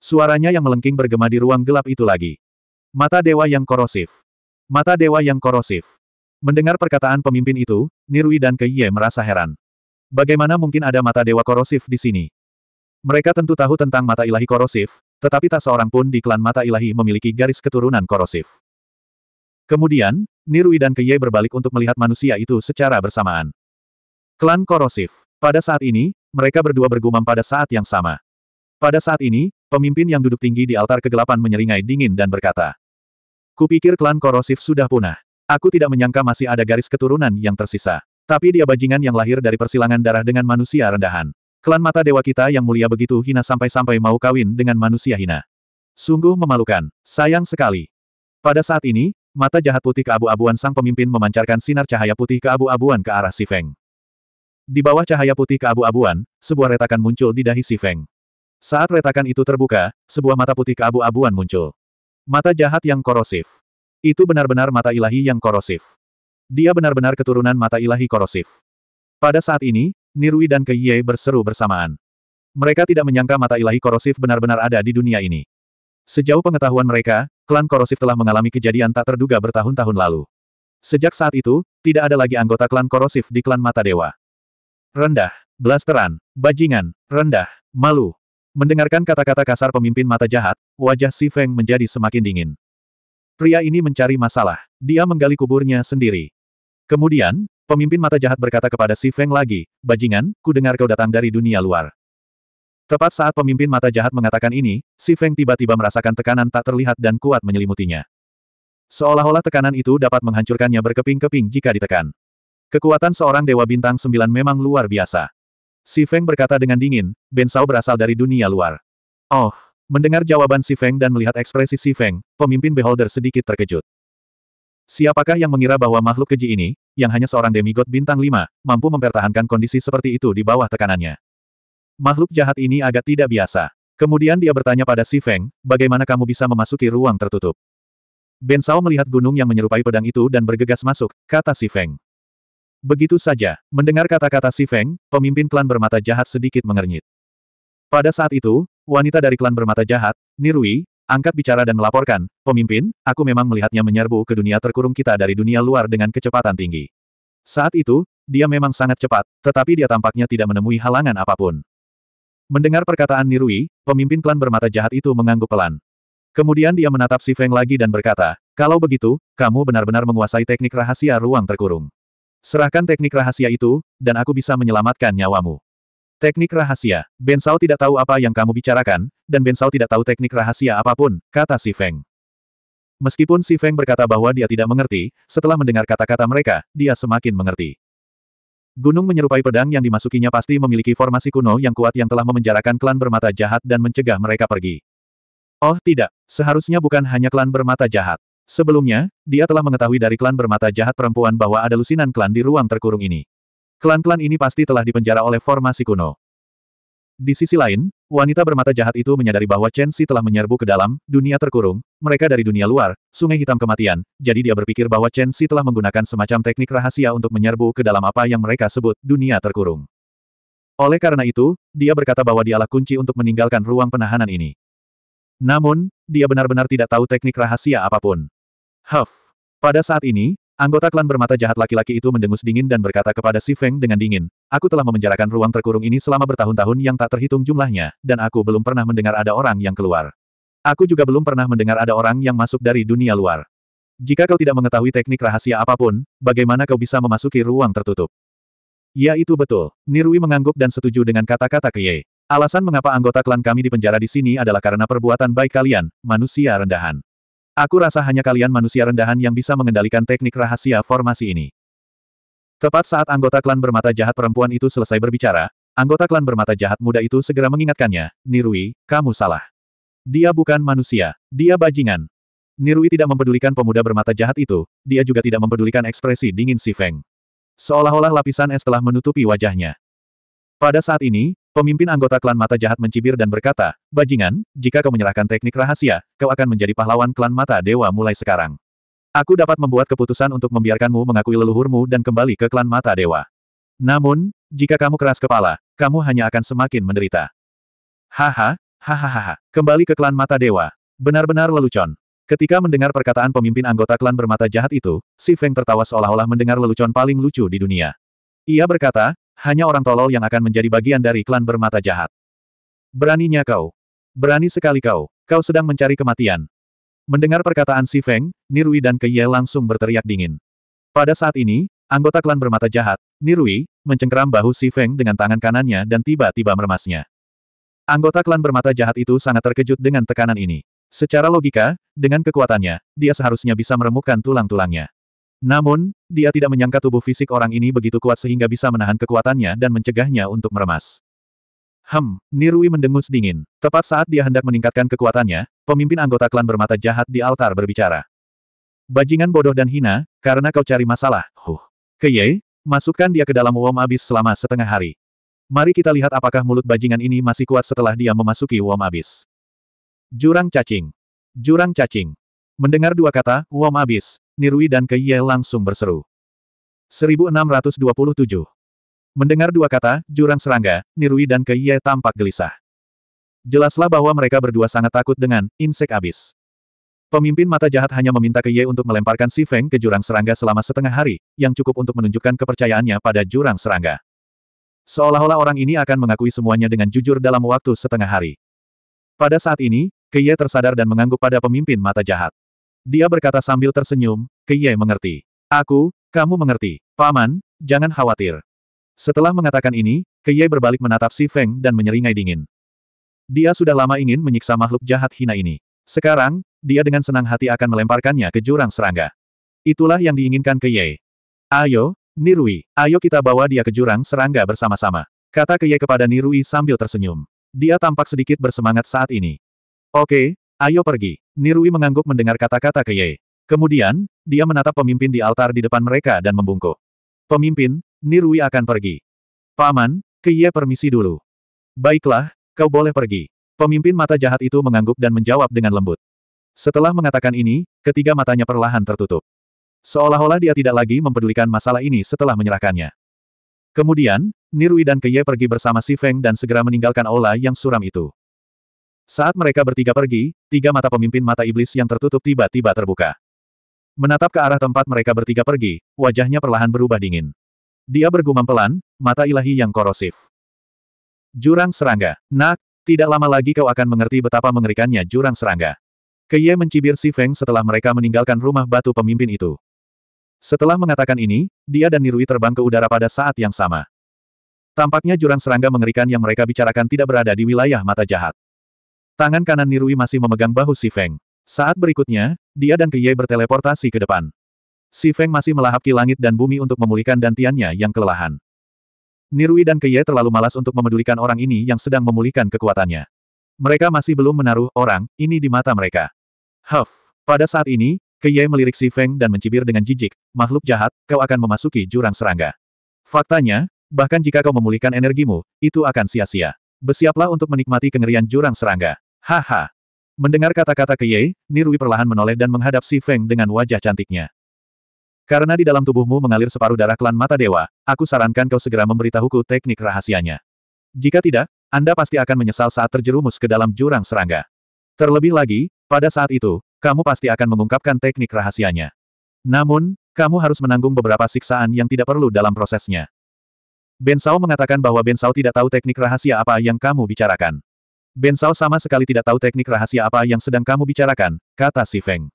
Suaranya yang melengking bergema di ruang gelap itu lagi. Mata Dewa yang Korosif. Mata dewa yang korosif. Mendengar perkataan pemimpin itu, Nirui dan Keiye merasa heran. Bagaimana mungkin ada mata dewa korosif di sini? Mereka tentu tahu tentang mata ilahi korosif, tetapi tak seorang pun di klan mata ilahi memiliki garis keturunan korosif. Kemudian, Nirui dan Keiye berbalik untuk melihat manusia itu secara bersamaan. Klan korosif. Pada saat ini, mereka berdua bergumam pada saat yang sama. Pada saat ini, pemimpin yang duduk tinggi di altar kegelapan menyeringai dingin dan berkata, Kupikir klan korosif sudah punah. Aku tidak menyangka masih ada garis keturunan yang tersisa. Tapi dia bajingan yang lahir dari persilangan darah dengan manusia rendahan. Klan mata dewa kita yang mulia begitu hina sampai-sampai mau kawin dengan manusia hina. Sungguh memalukan. Sayang sekali. Pada saat ini, mata jahat putih keabu-abuan sang pemimpin memancarkan sinar cahaya putih keabu-abuan ke arah Si Feng. Di bawah cahaya putih keabu-abuan, sebuah retakan muncul di dahi Si Feng. Saat retakan itu terbuka, sebuah mata putih keabu-abuan muncul. Mata jahat yang korosif. Itu benar-benar mata ilahi yang korosif. Dia benar-benar keturunan mata ilahi korosif. Pada saat ini, Nirui dan Keiye berseru bersamaan. Mereka tidak menyangka mata ilahi korosif benar-benar ada di dunia ini. Sejauh pengetahuan mereka, klan korosif telah mengalami kejadian tak terduga bertahun-tahun lalu. Sejak saat itu, tidak ada lagi anggota klan korosif di klan Mata Dewa. Rendah, blasteran, bajingan, rendah, malu, Mendengarkan kata-kata kasar pemimpin mata jahat, wajah Si Feng menjadi semakin dingin. Pria ini mencari masalah. Dia menggali kuburnya sendiri. Kemudian, pemimpin mata jahat berkata kepada Si Feng lagi, Bajingan, ku dengar kau datang dari dunia luar. Tepat saat pemimpin mata jahat mengatakan ini, Si Feng tiba-tiba merasakan tekanan tak terlihat dan kuat menyelimutinya. Seolah-olah tekanan itu dapat menghancurkannya berkeping-keping jika ditekan. Kekuatan seorang Dewa Bintang sembilan memang luar biasa. Si Feng berkata dengan dingin, Ben Sao berasal dari dunia luar. Oh, mendengar jawaban Si Feng dan melihat ekspresi Si Feng, pemimpin Beholder sedikit terkejut. Siapakah yang mengira bahwa makhluk keji ini, yang hanya seorang demigod bintang lima, mampu mempertahankan kondisi seperti itu di bawah tekanannya? Makhluk jahat ini agak tidak biasa. Kemudian dia bertanya pada Si Feng, bagaimana kamu bisa memasuki ruang tertutup? Ben Sao melihat gunung yang menyerupai pedang itu dan bergegas masuk, kata Si Feng. Begitu saja, mendengar kata-kata si Feng, pemimpin klan bermata jahat sedikit mengernyit. Pada saat itu, wanita dari klan bermata jahat, Nirui, angkat bicara dan melaporkan, Pemimpin, aku memang melihatnya menyerbu ke dunia terkurung kita dari dunia luar dengan kecepatan tinggi. Saat itu, dia memang sangat cepat, tetapi dia tampaknya tidak menemui halangan apapun. Mendengar perkataan Nirui, pemimpin klan bermata jahat itu mengangguk pelan. Kemudian dia menatap si Feng lagi dan berkata, kalau begitu, kamu benar-benar menguasai teknik rahasia ruang terkurung. Serahkan teknik rahasia itu, dan aku bisa menyelamatkan nyawamu. Teknik rahasia. Ben Sao tidak tahu apa yang kamu bicarakan, dan Ben Sao tidak tahu teknik rahasia apapun, kata Si Feng. Meskipun Si Feng berkata bahwa dia tidak mengerti, setelah mendengar kata-kata mereka, dia semakin mengerti. Gunung menyerupai pedang yang dimasukinya pasti memiliki formasi kuno yang kuat yang telah memenjarakan klan bermata jahat dan mencegah mereka pergi. Oh tidak, seharusnya bukan hanya klan bermata jahat. Sebelumnya, dia telah mengetahui dari klan bermata jahat perempuan bahwa ada lusinan klan di ruang terkurung ini. Klan-klan ini pasti telah dipenjara oleh formasi kuno. Di sisi lain, wanita bermata jahat itu menyadari bahwa Chen Xi telah menyerbu ke dalam dunia terkurung, mereka dari dunia luar, sungai hitam kematian, jadi dia berpikir bahwa Chen Xi telah menggunakan semacam teknik rahasia untuk menyerbu ke dalam apa yang mereka sebut dunia terkurung. Oleh karena itu, dia berkata bahwa dialah kunci untuk meninggalkan ruang penahanan ini. Namun, dia benar-benar tidak tahu teknik rahasia apapun. Huff. Pada saat ini, anggota klan bermata jahat laki-laki itu mendengus dingin dan berkata kepada Si Feng dengan dingin, Aku telah memenjarakan ruang terkurung ini selama bertahun-tahun yang tak terhitung jumlahnya, dan aku belum pernah mendengar ada orang yang keluar. Aku juga belum pernah mendengar ada orang yang masuk dari dunia luar. Jika kau tidak mengetahui teknik rahasia apapun, bagaimana kau bisa memasuki ruang tertutup? Ya itu betul. Nirui mengangguk dan setuju dengan kata-kata Kie. Alasan mengapa anggota klan kami dipenjara di sini adalah karena perbuatan baik kalian, manusia rendahan. Aku rasa hanya kalian manusia rendahan yang bisa mengendalikan teknik rahasia formasi ini. Tepat saat anggota klan bermata jahat perempuan itu selesai berbicara, anggota klan bermata jahat muda itu segera mengingatkannya, Nirui, kamu salah. Dia bukan manusia, dia bajingan. Nirui tidak mempedulikan pemuda bermata jahat itu, dia juga tidak mempedulikan ekspresi dingin si Feng. Seolah-olah lapisan es telah menutupi wajahnya. Pada saat ini, Pemimpin anggota klan Mata Jahat mencibir dan berkata, Bajingan, jika kau menyerahkan teknik rahasia, kau akan menjadi pahlawan klan Mata Dewa mulai sekarang. Aku dapat membuat keputusan untuk membiarkanmu mengakui leluhurmu dan kembali ke klan Mata Dewa. Namun, jika kamu keras kepala, kamu hanya akan semakin menderita. Haha, hahaha, kembali ke klan Mata Dewa. Benar-benar lelucon. Ketika mendengar perkataan pemimpin anggota klan bermata jahat itu, Si Feng tertawa seolah-olah mendengar lelucon paling lucu di dunia. Ia berkata, hanya orang tolol yang akan menjadi bagian dari klan bermata jahat. Beraninya kau. Berani sekali kau. Kau sedang mencari kematian. Mendengar perkataan Si Feng, Nirui dan Keiye langsung berteriak dingin. Pada saat ini, anggota klan bermata jahat, Nirui, mencengkeram bahu Si Feng dengan tangan kanannya dan tiba-tiba meremasnya. Anggota klan bermata jahat itu sangat terkejut dengan tekanan ini. Secara logika, dengan kekuatannya, dia seharusnya bisa meremukkan tulang-tulangnya. Namun, dia tidak menyangka tubuh fisik orang ini begitu kuat sehingga bisa menahan kekuatannya dan mencegahnya untuk meremas. Hem, Nirui mendengus dingin. Tepat saat dia hendak meningkatkan kekuatannya, pemimpin anggota klan bermata jahat di altar berbicara. Bajingan bodoh dan hina, karena kau cari masalah, huh. Keye, masukkan dia ke dalam wom abis selama setengah hari. Mari kita lihat apakah mulut bajingan ini masih kuat setelah dia memasuki wom abis. Jurang cacing. Jurang cacing. Mendengar dua kata, wom abis, Nirui dan Keiye langsung berseru. 1627. Mendengar dua kata, jurang serangga, Nirui dan Keiye tampak gelisah. Jelaslah bahwa mereka berdua sangat takut dengan insek abis. Pemimpin mata jahat hanya meminta Keiye untuk melemparkan Si Feng ke jurang serangga selama setengah hari, yang cukup untuk menunjukkan kepercayaannya pada jurang serangga. Seolah-olah orang ini akan mengakui semuanya dengan jujur dalam waktu setengah hari. Pada saat ini, Keiye tersadar dan mengangguk pada pemimpin mata jahat. Dia berkata sambil tersenyum, Kie mengerti. Aku, kamu mengerti. Paman, jangan khawatir. Setelah mengatakan ini, Kie berbalik menatap si Feng dan menyeringai dingin. Dia sudah lama ingin menyiksa makhluk jahat hina ini. Sekarang, dia dengan senang hati akan melemparkannya ke jurang serangga. Itulah yang diinginkan Kie. Ayo, Nirui, ayo kita bawa dia ke jurang serangga bersama-sama. Kata Kie kepada Nirui sambil tersenyum. Dia tampak sedikit bersemangat saat ini. Oke, Ayo pergi. Nirui mengangguk mendengar kata-kata ke Ye. Kemudian, dia menatap pemimpin di altar di depan mereka dan membungkuk. Pemimpin, Nirui akan pergi. Paman, ke Ye permisi dulu. Baiklah, kau boleh pergi. Pemimpin mata jahat itu mengangguk dan menjawab dengan lembut. Setelah mengatakan ini, ketiga matanya perlahan tertutup. Seolah-olah dia tidak lagi mempedulikan masalah ini setelah menyerahkannya. Kemudian, Nirui dan Keye pergi bersama Si Feng dan segera meninggalkan aula yang suram itu. Saat mereka bertiga pergi, tiga mata pemimpin mata iblis yang tertutup tiba-tiba terbuka. Menatap ke arah tempat mereka bertiga pergi, wajahnya perlahan berubah dingin. Dia bergumam pelan, mata ilahi yang korosif. Jurang serangga. Nak, tidak lama lagi kau akan mengerti betapa mengerikannya jurang serangga. Keye mencibir Si Feng setelah mereka meninggalkan rumah batu pemimpin itu. Setelah mengatakan ini, dia dan Nirui terbang ke udara pada saat yang sama. Tampaknya jurang serangga mengerikan yang mereka bicarakan tidak berada di wilayah mata jahat. Tangan kanan Nirui masih memegang bahu Si Feng. Saat berikutnya, dia dan Kiye berteleportasi ke depan. Si Feng masih ki langit dan bumi untuk memulihkan dantiannya yang kelelahan. Nirui dan Kiye terlalu malas untuk memedulikan orang ini yang sedang memulihkan kekuatannya. Mereka masih belum menaruh orang ini di mata mereka. Huff. Pada saat ini, Kiye melirik Si Feng dan mencibir dengan jijik, makhluk jahat, kau akan memasuki jurang serangga. Faktanya, bahkan jika kau memulihkan energimu, itu akan sia-sia. Bersiaplah untuk menikmati kengerian jurang serangga. Haha. Mendengar kata-kata Keye, Nirui perlahan menoleh dan menghadap Si Feng dengan wajah cantiknya. Karena di dalam tubuhmu mengalir separuh darah klan mata dewa, aku sarankan kau segera memberitahuku teknik rahasianya. Jika tidak, Anda pasti akan menyesal saat terjerumus ke dalam jurang serangga. Terlebih lagi, pada saat itu, kamu pasti akan mengungkapkan teknik rahasianya. Namun, kamu harus menanggung beberapa siksaan yang tidak perlu dalam prosesnya. Bensau mengatakan bahwa Bensau tidak tahu teknik rahasia apa yang kamu bicarakan. Bensal sama sekali tidak tahu teknik rahasia apa yang sedang kamu bicarakan, kata si Feng.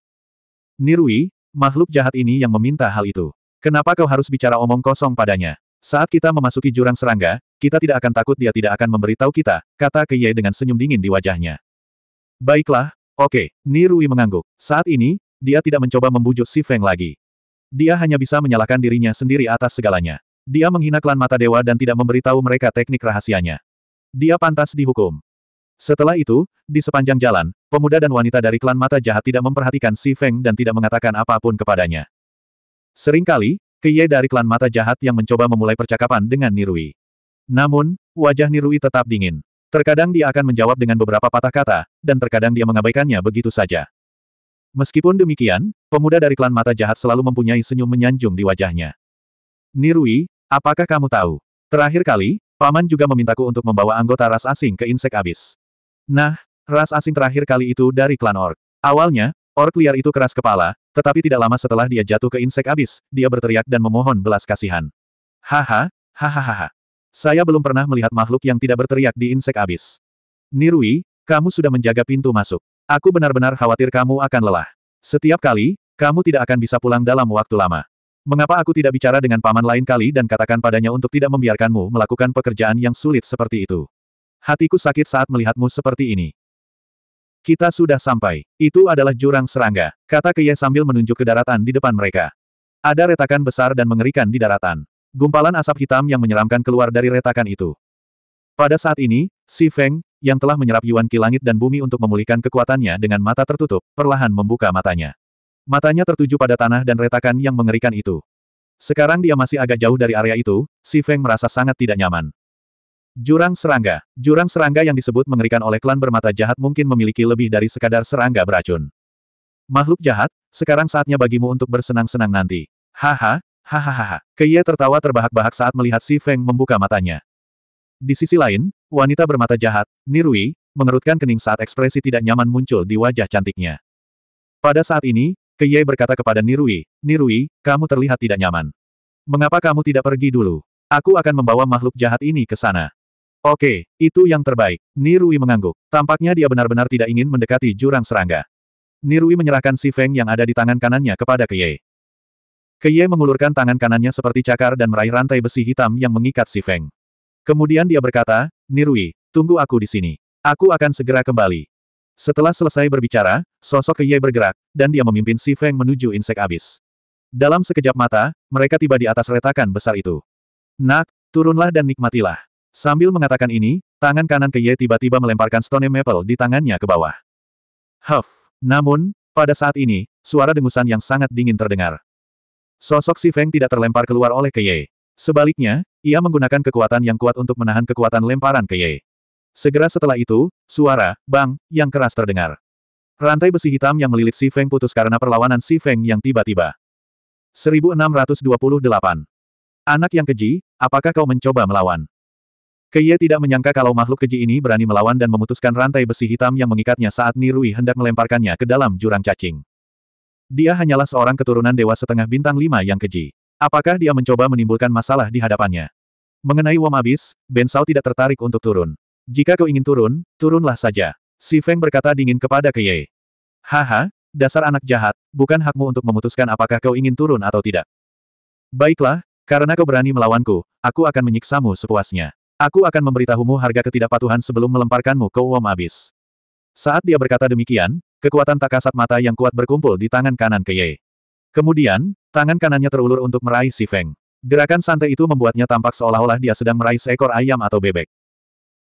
Nirui, makhluk jahat ini yang meminta hal itu. Kenapa kau harus bicara omong kosong padanya? Saat kita memasuki jurang serangga, kita tidak akan takut dia tidak akan memberitahu kita, kata Keiye dengan senyum dingin di wajahnya. Baiklah, oke, okay. Nirui mengangguk. Saat ini, dia tidak mencoba membujuk si Feng lagi. Dia hanya bisa menyalahkan dirinya sendiri atas segalanya. Dia menghina klan mata dewa dan tidak memberitahu mereka teknik rahasianya. Dia pantas dihukum. Setelah itu, di sepanjang jalan, pemuda dan wanita dari klan mata jahat tidak memperhatikan Si Feng dan tidak mengatakan apapun kepadanya. Seringkali, Kie dari klan mata jahat yang mencoba memulai percakapan dengan Nirui. Namun, wajah Nirui tetap dingin. Terkadang dia akan menjawab dengan beberapa patah kata, dan terkadang dia mengabaikannya begitu saja. Meskipun demikian, pemuda dari klan mata jahat selalu mempunyai senyum menyanjung di wajahnya. Nirui, apakah kamu tahu? Terakhir kali, Paman juga memintaku untuk membawa anggota ras asing ke insek abis. Nah, ras asing terakhir kali itu dari klan ork. Awalnya, ork liar itu keras kepala, tetapi tidak lama setelah dia jatuh ke insek abis, dia berteriak dan memohon belas kasihan. Haha, hahaha. Saya belum pernah melihat makhluk yang tidak berteriak di insek abis. Nirui, kamu sudah menjaga pintu masuk. Aku benar-benar khawatir kamu akan lelah. Setiap kali, kamu tidak akan bisa pulang dalam waktu lama. Mengapa aku tidak bicara dengan paman lain kali dan katakan padanya untuk tidak membiarkanmu melakukan pekerjaan yang sulit seperti itu? Hatiku sakit saat melihatmu seperti ini. Kita sudah sampai. Itu adalah jurang serangga, kata Keye sambil menunjuk ke daratan di depan mereka. Ada retakan besar dan mengerikan di daratan. Gumpalan asap hitam yang menyeramkan keluar dari retakan itu. Pada saat ini, Si Feng, yang telah menyerap Yuan Ki langit dan bumi untuk memulihkan kekuatannya dengan mata tertutup, perlahan membuka matanya. Matanya tertuju pada tanah dan retakan yang mengerikan itu. Sekarang dia masih agak jauh dari area itu, Si Feng merasa sangat tidak nyaman. Jurang serangga. Jurang serangga yang disebut mengerikan oleh klan bermata jahat mungkin memiliki lebih dari sekadar serangga beracun. Makhluk jahat, sekarang saatnya bagimu untuk bersenang-senang nanti. Haha, hahaha. Keiye tertawa terbahak-bahak saat melihat Si Feng membuka matanya. Di sisi lain, wanita bermata jahat, Nirui, mengerutkan kening saat ekspresi tidak nyaman muncul di wajah cantiknya. Pada saat ini, Keiye berkata kepada Nirui, Nirui, kamu terlihat tidak nyaman. Mengapa kamu tidak pergi dulu? Aku akan membawa makhluk jahat ini ke sana. Oke, itu yang terbaik. Nirui mengangguk. Tampaknya dia benar-benar tidak ingin mendekati jurang serangga. Nirui menyerahkan si Feng yang ada di tangan kanannya kepada Keye. Keye mengulurkan tangan kanannya seperti cakar dan meraih rantai besi hitam yang mengikat si Feng. Kemudian dia berkata, Nirui, tunggu aku di sini. Aku akan segera kembali. Setelah selesai berbicara, sosok Keye bergerak, dan dia memimpin si Feng menuju insek abis. Dalam sekejap mata, mereka tiba di atas retakan besar itu. Nak, turunlah dan nikmatilah. Sambil mengatakan ini, tangan kanan ke Ye tiba-tiba melemparkan stone maple di tangannya ke bawah. Huff! Namun, pada saat ini, suara dengusan yang sangat dingin terdengar. Sosok si Feng tidak terlempar keluar oleh ke Ye. Sebaliknya, ia menggunakan kekuatan yang kuat untuk menahan kekuatan lemparan ke Ye. Segera setelah itu, suara, bang, yang keras terdengar. Rantai besi hitam yang melilit Si Feng putus karena perlawanan Si Feng yang tiba-tiba. 1628. Anak yang keji, apakah kau mencoba melawan? Keye tidak menyangka kalau makhluk keji ini berani melawan dan memutuskan rantai besi hitam yang mengikatnya saat Nirui hendak melemparkannya ke dalam jurang cacing. Dia hanyalah seorang keturunan dewa setengah bintang lima yang keji. Apakah dia mencoba menimbulkan masalah di hadapannya? Mengenai Wom Abis, Ben Sao tidak tertarik untuk turun. Jika kau ingin turun, turunlah saja. Si Feng berkata dingin kepada Keye. Haha, dasar anak jahat, bukan hakmu untuk memutuskan apakah kau ingin turun atau tidak. Baiklah, karena kau berani melawanku, aku akan menyiksamu sepuasnya. Aku akan memberitahumu harga ketidakpatuhan sebelum melemparkanmu ke uom abis. Saat dia berkata demikian, kekuatan tak kasat mata yang kuat berkumpul di tangan kanan ke Ye. Kemudian, tangan kanannya terulur untuk meraih si Feng. Gerakan santai itu membuatnya tampak seolah-olah dia sedang meraih seekor ayam atau bebek.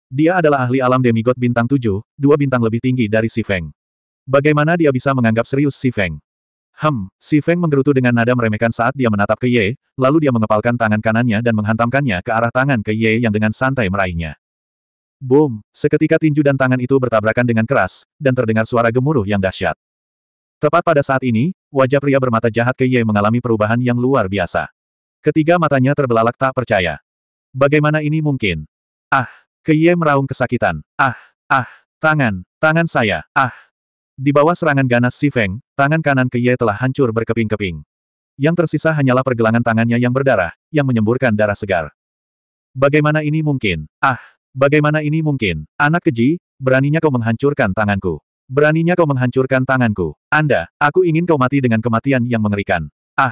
Dia adalah ahli alam demigod bintang tujuh, dua bintang lebih tinggi dari si Feng. Bagaimana dia bisa menganggap serius si Feng? Hem, si Feng menggerutu dengan nada meremehkan saat dia menatap ke Ye, lalu dia mengepalkan tangan kanannya dan menghantamkannya ke arah tangan ke Ye yang dengan santai meraihnya. Boom, seketika tinju dan tangan itu bertabrakan dengan keras, dan terdengar suara gemuruh yang dahsyat. Tepat pada saat ini, wajah pria bermata jahat ke Ye mengalami perubahan yang luar biasa. Ketiga matanya terbelalak tak percaya. Bagaimana ini mungkin? Ah, ke Ye meraung kesakitan. Ah, ah, tangan, tangan saya, ah. Di bawah serangan ganas Si Feng, tangan kanan ke Ye telah hancur berkeping-keping. Yang tersisa hanyalah pergelangan tangannya yang berdarah, yang menyemburkan darah segar. Bagaimana ini mungkin? Ah, bagaimana ini mungkin? Anak keji, beraninya kau menghancurkan tanganku. Beraninya kau menghancurkan tanganku. Anda, aku ingin kau mati dengan kematian yang mengerikan. Ah!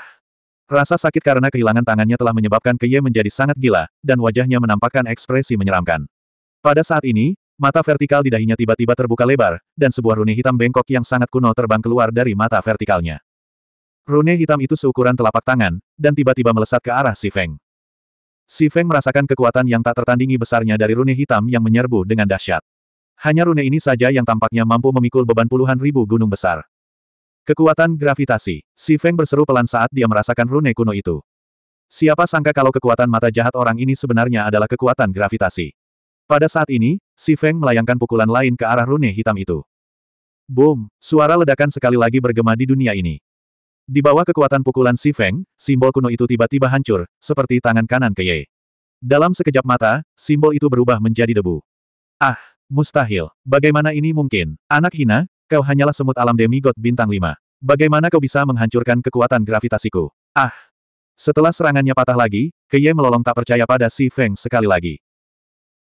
Rasa sakit karena kehilangan tangannya telah menyebabkan Ke Ye menjadi sangat gila, dan wajahnya menampakkan ekspresi menyeramkan. Pada saat ini, Mata vertikal di dahinya tiba-tiba terbuka lebar, dan sebuah rune hitam bengkok yang sangat kuno terbang keluar dari mata vertikalnya. Rune hitam itu seukuran telapak tangan, dan tiba-tiba melesat ke arah Si Feng. Si Feng merasakan kekuatan yang tak tertandingi besarnya dari rune hitam yang menyerbu dengan dahsyat. Hanya rune ini saja yang tampaknya mampu memikul beban puluhan ribu gunung besar. Kekuatan gravitasi. Si Feng berseru pelan saat dia merasakan rune kuno itu. Siapa sangka kalau kekuatan mata jahat orang ini sebenarnya adalah kekuatan gravitasi. Pada saat ini, Si Feng melayangkan pukulan lain ke arah rune hitam itu. Boom! Suara ledakan sekali lagi bergema di dunia ini. Di bawah kekuatan pukulan Si Feng, simbol kuno itu tiba-tiba hancur, seperti tangan kanan ke Ye. Dalam sekejap mata, simbol itu berubah menjadi debu. Ah, mustahil. Bagaimana ini mungkin? Anak hina, kau hanyalah semut alam demigod bintang Lima. Bagaimana kau bisa menghancurkan kekuatan gravitasiku? Ah! Setelah serangannya patah lagi, Ke Ye melolong tak percaya pada Si Feng sekali lagi.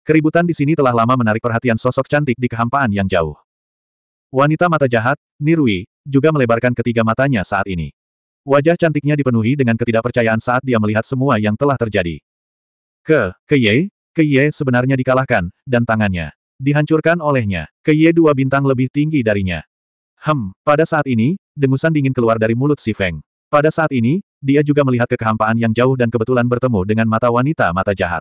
Keributan di sini telah lama menarik perhatian sosok cantik di kehampaan yang jauh. Wanita mata jahat, Nirui, juga melebarkan ketiga matanya saat ini. Wajah cantiknya dipenuhi dengan ketidakpercayaan saat dia melihat semua yang telah terjadi. Ke, ke Ye, ke Ye sebenarnya dikalahkan, dan tangannya dihancurkan olehnya. ke Ye dua bintang lebih tinggi darinya. Hem, pada saat ini, dengusan dingin keluar dari mulut si Feng. Pada saat ini, dia juga melihat kekehampaan yang jauh dan kebetulan bertemu dengan mata wanita mata jahat.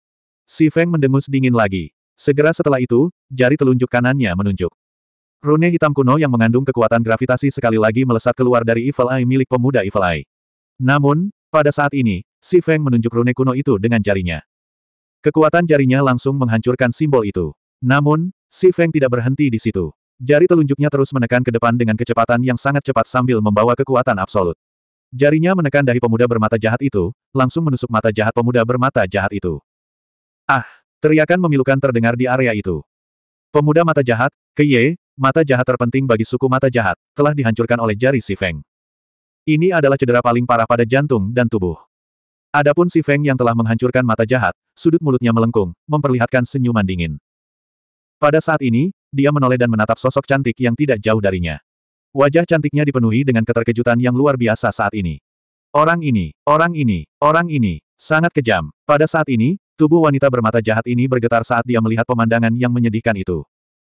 Si Feng mendengus dingin lagi. Segera setelah itu, jari telunjuk kanannya menunjuk. Rune hitam kuno yang mengandung kekuatan gravitasi sekali lagi melesat keluar dari Evil Eye milik pemuda Evil Eye. Namun, pada saat ini, Si Feng menunjuk rune kuno itu dengan jarinya. Kekuatan jarinya langsung menghancurkan simbol itu. Namun, Si Feng tidak berhenti di situ. Jari telunjuknya terus menekan ke depan dengan kecepatan yang sangat cepat sambil membawa kekuatan absolut. Jarinya menekan dahi pemuda bermata jahat itu, langsung menusuk mata jahat pemuda bermata jahat itu. Ah! Teriakan memilukan terdengar di area itu. Pemuda mata jahat, Keye, mata jahat terpenting bagi suku mata jahat, telah dihancurkan oleh jari Si Feng. Ini adalah cedera paling parah pada jantung dan tubuh. Adapun Si Feng yang telah menghancurkan mata jahat, sudut mulutnya melengkung, memperlihatkan senyuman dingin. Pada saat ini, dia menoleh dan menatap sosok cantik yang tidak jauh darinya. Wajah cantiknya dipenuhi dengan keterkejutan yang luar biasa saat ini. Orang ini, orang ini, orang ini, sangat kejam. Pada saat ini, Tubuh wanita bermata jahat ini bergetar saat dia melihat pemandangan yang menyedihkan itu.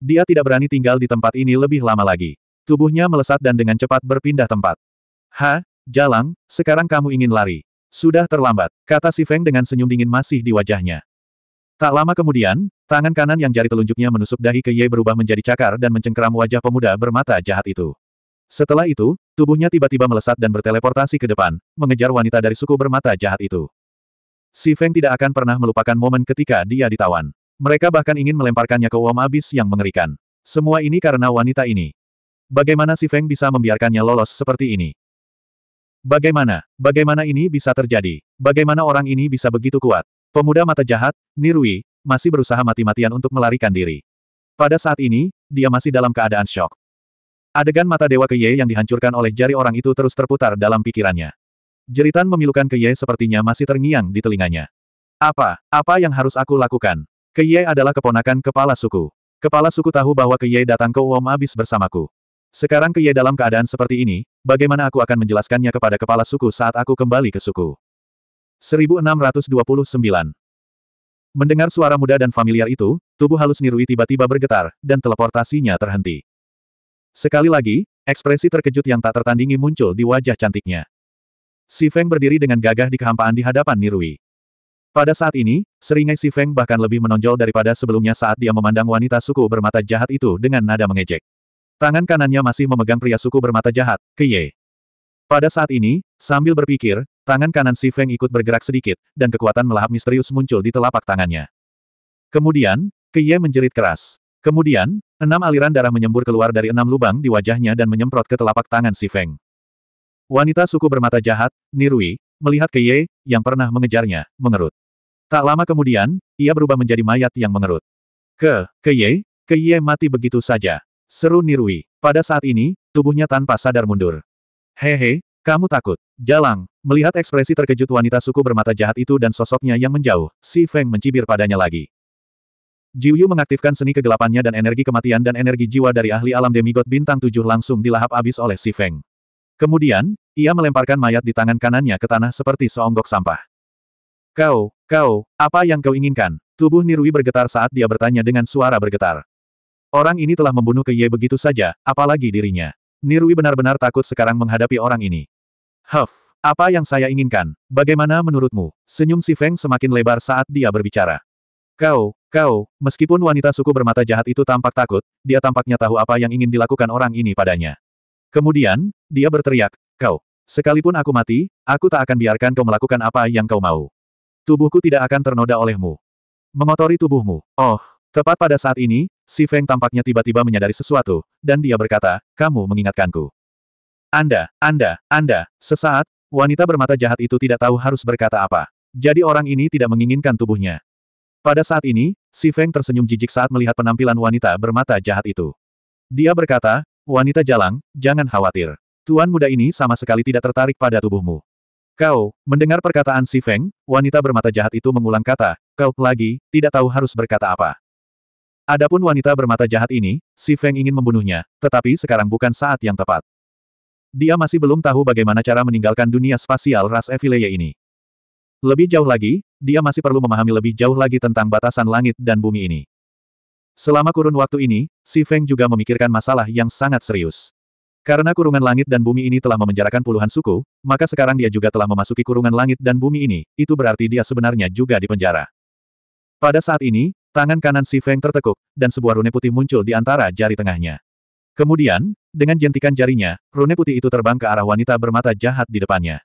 Dia tidak berani tinggal di tempat ini lebih lama lagi. Tubuhnya melesat dan dengan cepat berpindah tempat. Ha, Jalang, sekarang kamu ingin lari. Sudah terlambat, kata si Feng dengan senyum dingin masih di wajahnya. Tak lama kemudian, tangan kanan yang jari telunjuknya menusuk dahi ke Ye berubah menjadi cakar dan mencengkeram wajah pemuda bermata jahat itu. Setelah itu, tubuhnya tiba-tiba melesat dan berteleportasi ke depan, mengejar wanita dari suku bermata jahat itu. Si Feng tidak akan pernah melupakan momen ketika dia ditawan. Mereka bahkan ingin melemparkannya ke uam abis yang mengerikan. Semua ini karena wanita ini. Bagaimana si Feng bisa membiarkannya lolos seperti ini? Bagaimana? Bagaimana ini bisa terjadi? Bagaimana orang ini bisa begitu kuat? Pemuda mata jahat, Nirui, masih berusaha mati-matian untuk melarikan diri. Pada saat ini, dia masih dalam keadaan shock. Adegan mata Dewa Keye yang dihancurkan oleh jari orang itu terus terputar dalam pikirannya. Jeritan memilukan Keye sepertinya masih terngiang di telinganya. Apa, apa yang harus aku lakukan? Keye adalah keponakan kepala suku. Kepala suku tahu bahwa Keye datang ke Uom Abis bersamaku. Sekarang Keye dalam keadaan seperti ini, bagaimana aku akan menjelaskannya kepada kepala suku saat aku kembali ke suku? 1629 Mendengar suara muda dan familiar itu, tubuh halus Nirui tiba-tiba bergetar, dan teleportasinya terhenti. Sekali lagi, ekspresi terkejut yang tak tertandingi muncul di wajah cantiknya. Si Feng berdiri dengan gagah di kehampaan di hadapan Nirui. Pada saat ini, seringai Si Feng bahkan lebih menonjol daripada sebelumnya saat dia memandang wanita suku bermata jahat itu dengan nada mengejek. Tangan kanannya masih memegang pria suku bermata jahat, Keye. Pada saat ini, sambil berpikir, tangan kanan Si Feng ikut bergerak sedikit, dan kekuatan melahap misterius muncul di telapak tangannya. Kemudian, Keye menjerit keras. Kemudian, enam aliran darah menyembur keluar dari enam lubang di wajahnya dan menyemprot ke telapak tangan Si Feng. Wanita suku bermata jahat, Nirui, melihat ke Ye, yang pernah mengejarnya, mengerut. Tak lama kemudian, ia berubah menjadi mayat yang mengerut. Ke, ke Ye, ke Ye mati begitu saja. Seru Nirui. Pada saat ini, tubuhnya tanpa sadar mundur. Hehe, kamu takut. Jalang, melihat ekspresi terkejut wanita suku bermata jahat itu dan sosoknya yang menjauh, si Feng mencibir padanya lagi. Jiuyu mengaktifkan seni kegelapannya dan energi kematian dan energi jiwa dari ahli alam demigod bintang tujuh langsung dilahap abis oleh si Feng. Kemudian, ia melemparkan mayat di tangan kanannya ke tanah seperti seonggok sampah. Kau, kau, apa yang kau inginkan? Tubuh Nirui bergetar saat dia bertanya dengan suara bergetar. Orang ini telah membunuh Ke Ye begitu saja, apalagi dirinya. Nirui benar-benar takut sekarang menghadapi orang ini. Huff, apa yang saya inginkan? Bagaimana menurutmu? Senyum si Feng semakin lebar saat dia berbicara. Kau, kau, meskipun wanita suku bermata jahat itu tampak takut, dia tampaknya tahu apa yang ingin dilakukan orang ini padanya. Kemudian, dia berteriak, Kau, sekalipun aku mati, aku tak akan biarkan kau melakukan apa yang kau mau. Tubuhku tidak akan ternoda olehmu. Mengotori tubuhmu. Oh, tepat pada saat ini, si Feng tampaknya tiba-tiba menyadari sesuatu, dan dia berkata, Kamu mengingatkanku. Anda, Anda, Anda, sesaat, wanita bermata jahat itu tidak tahu harus berkata apa. Jadi orang ini tidak menginginkan tubuhnya. Pada saat ini, si Feng tersenyum jijik saat melihat penampilan wanita bermata jahat itu. Dia berkata, Wanita jalang, jangan khawatir. Tuan muda ini sama sekali tidak tertarik pada tubuhmu. Kau, mendengar perkataan si Feng, wanita bermata jahat itu mengulang kata, kau lagi, tidak tahu harus berkata apa. Adapun wanita bermata jahat ini, si Feng ingin membunuhnya, tetapi sekarang bukan saat yang tepat. Dia masih belum tahu bagaimana cara meninggalkan dunia spasial ras Evileye ini. Lebih jauh lagi, dia masih perlu memahami lebih jauh lagi tentang batasan langit dan bumi ini. Selama kurun waktu ini, Si Feng juga memikirkan masalah yang sangat serius. Karena kurungan langit dan bumi ini telah memenjarakan puluhan suku, maka sekarang dia juga telah memasuki kurungan langit dan bumi ini, itu berarti dia sebenarnya juga dipenjara. Pada saat ini, tangan kanan Si Feng tertekuk, dan sebuah rune putih muncul di antara jari tengahnya. Kemudian, dengan jentikan jarinya, rune putih itu terbang ke arah wanita bermata jahat di depannya.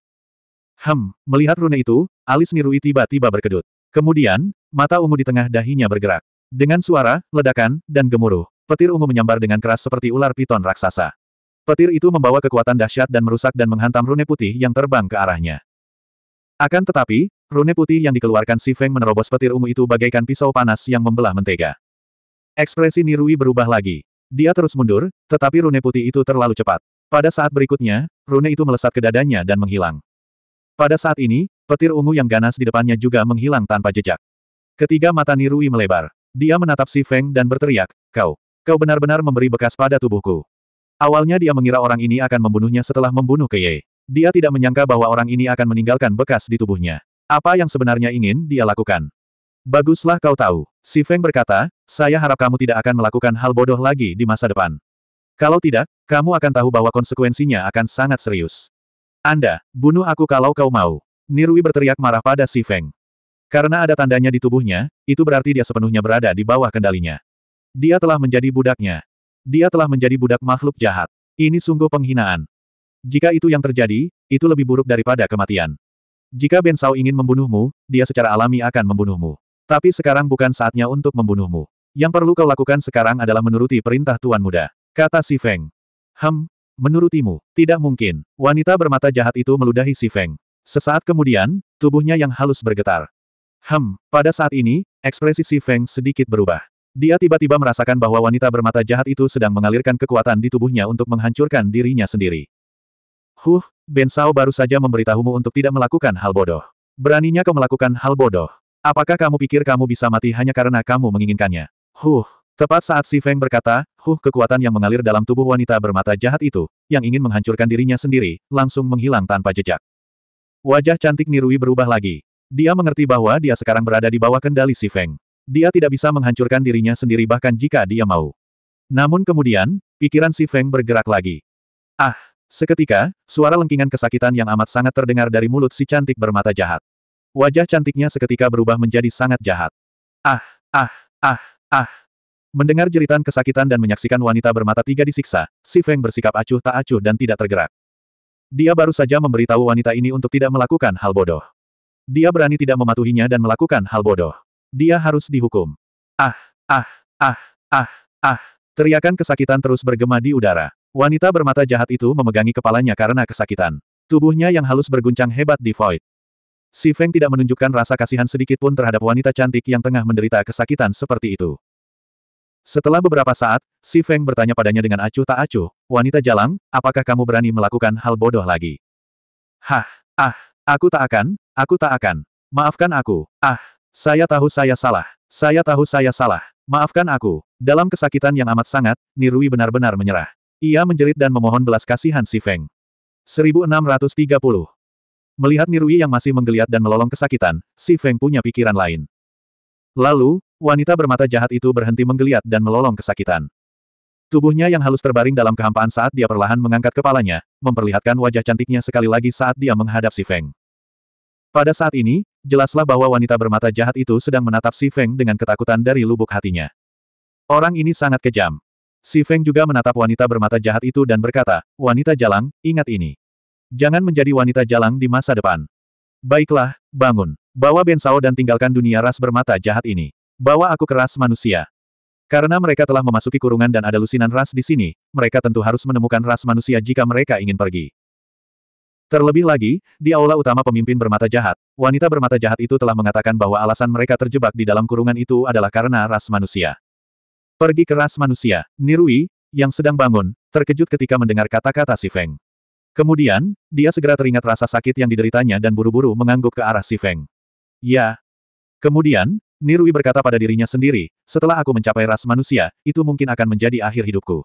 Hem, melihat rune itu, alis Nirui tiba-tiba berkedut. Kemudian, mata ungu di tengah dahinya bergerak. Dengan suara, ledakan, dan gemuruh, petir ungu menyambar dengan keras seperti ular piton raksasa. Petir itu membawa kekuatan dahsyat dan merusak dan menghantam rune putih yang terbang ke arahnya. Akan tetapi, rune putih yang dikeluarkan si Feng menerobos petir ungu itu bagaikan pisau panas yang membelah mentega. Ekspresi Nirui berubah lagi. Dia terus mundur, tetapi rune putih itu terlalu cepat. Pada saat berikutnya, rune itu melesat ke dadanya dan menghilang. Pada saat ini, petir ungu yang ganas di depannya juga menghilang tanpa jejak. Ketiga mata Nirui melebar. Dia menatap si Feng dan berteriak, kau, kau benar-benar memberi bekas pada tubuhku. Awalnya dia mengira orang ini akan membunuhnya setelah membunuh Keye. Dia tidak menyangka bahwa orang ini akan meninggalkan bekas di tubuhnya. Apa yang sebenarnya ingin dia lakukan? Baguslah kau tahu. Si Feng berkata, saya harap kamu tidak akan melakukan hal bodoh lagi di masa depan. Kalau tidak, kamu akan tahu bahwa konsekuensinya akan sangat serius. Anda, bunuh aku kalau kau mau. Nirui berteriak marah pada Si Feng. Karena ada tandanya di tubuhnya, itu berarti dia sepenuhnya berada di bawah kendalinya. Dia telah menjadi budaknya. Dia telah menjadi budak makhluk jahat. Ini sungguh penghinaan. Jika itu yang terjadi, itu lebih buruk daripada kematian. Jika Ben Sao ingin membunuhmu, dia secara alami akan membunuhmu. Tapi sekarang bukan saatnya untuk membunuhmu. Yang perlu kau lakukan sekarang adalah menuruti perintah Tuan Muda. Kata Si Feng. Hem, menurutimu, tidak mungkin. Wanita bermata jahat itu meludahi Si Feng. Sesaat kemudian, tubuhnya yang halus bergetar. Hem, pada saat ini, ekspresi Si Feng sedikit berubah. Dia tiba-tiba merasakan bahwa wanita bermata jahat itu sedang mengalirkan kekuatan di tubuhnya untuk menghancurkan dirinya sendiri. Huh, Ben Sao baru saja memberitahumu untuk tidak melakukan hal bodoh. Beraninya kau melakukan hal bodoh. Apakah kamu pikir kamu bisa mati hanya karena kamu menginginkannya? Huh, tepat saat Si Feng berkata, huh kekuatan yang mengalir dalam tubuh wanita bermata jahat itu, yang ingin menghancurkan dirinya sendiri, langsung menghilang tanpa jejak. Wajah cantik Nirui berubah lagi. Dia mengerti bahwa dia sekarang berada di bawah kendali Si Feng. Dia tidak bisa menghancurkan dirinya sendiri bahkan jika dia mau. Namun kemudian, pikiran Si Feng bergerak lagi. Ah! Seketika, suara lengkingan kesakitan yang amat sangat terdengar dari mulut si cantik bermata jahat. Wajah cantiknya seketika berubah menjadi sangat jahat. Ah! Ah! Ah! Ah! Mendengar jeritan kesakitan dan menyaksikan wanita bermata tiga disiksa, Si Feng bersikap acuh tak acuh dan tidak tergerak. Dia baru saja memberitahu wanita ini untuk tidak melakukan hal bodoh. Dia berani tidak mematuhinya dan melakukan hal bodoh. Dia harus dihukum. Ah, ah, ah, ah, ah. Teriakan kesakitan terus bergema di udara. Wanita bermata jahat itu memegangi kepalanya karena kesakitan. Tubuhnya yang halus berguncang hebat di void. Si Feng tidak menunjukkan rasa kasihan sedikit pun terhadap wanita cantik yang tengah menderita kesakitan seperti itu. Setelah beberapa saat, Si Feng bertanya padanya dengan acuh tak acuh, Wanita jalang, apakah kamu berani melakukan hal bodoh lagi? Hah, ah, Aku tak akan, aku tak akan. Maafkan aku. Ah, saya tahu saya salah. Saya tahu saya salah. Maafkan aku. Dalam kesakitan yang amat sangat, Nirui benar-benar menyerah. Ia menjerit dan memohon belas kasihan si Feng. 1630. Melihat Nirui yang masih menggeliat dan melolong kesakitan, si Feng punya pikiran lain. Lalu, wanita bermata jahat itu berhenti menggeliat dan melolong kesakitan. Tubuhnya yang halus terbaring dalam kehampaan saat dia perlahan mengangkat kepalanya, memperlihatkan wajah cantiknya sekali lagi saat dia menghadap si Feng. Pada saat ini, jelaslah bahwa wanita bermata jahat itu sedang menatap si Feng dengan ketakutan dari lubuk hatinya. Orang ini sangat kejam. Si Feng juga menatap wanita bermata jahat itu dan berkata, Wanita jalang, ingat ini. Jangan menjadi wanita jalang di masa depan. Baiklah, bangun. Bawa Bensao dan tinggalkan dunia ras bermata jahat ini. Bawa aku keras manusia. Karena mereka telah memasuki kurungan dan ada lusinan ras di sini, mereka tentu harus menemukan ras manusia jika mereka ingin pergi. Terlebih lagi, di aula utama pemimpin bermata jahat, wanita bermata jahat itu telah mengatakan bahwa alasan mereka terjebak di dalam kurungan itu adalah karena ras manusia. Pergi ke ras manusia, Nirui, yang sedang bangun, terkejut ketika mendengar kata-kata si Feng. Kemudian, dia segera teringat rasa sakit yang dideritanya dan buru-buru mengangguk ke arah si Feng. Ya. Kemudian, Nirui berkata pada dirinya sendiri, setelah aku mencapai ras manusia, itu mungkin akan menjadi akhir hidupku.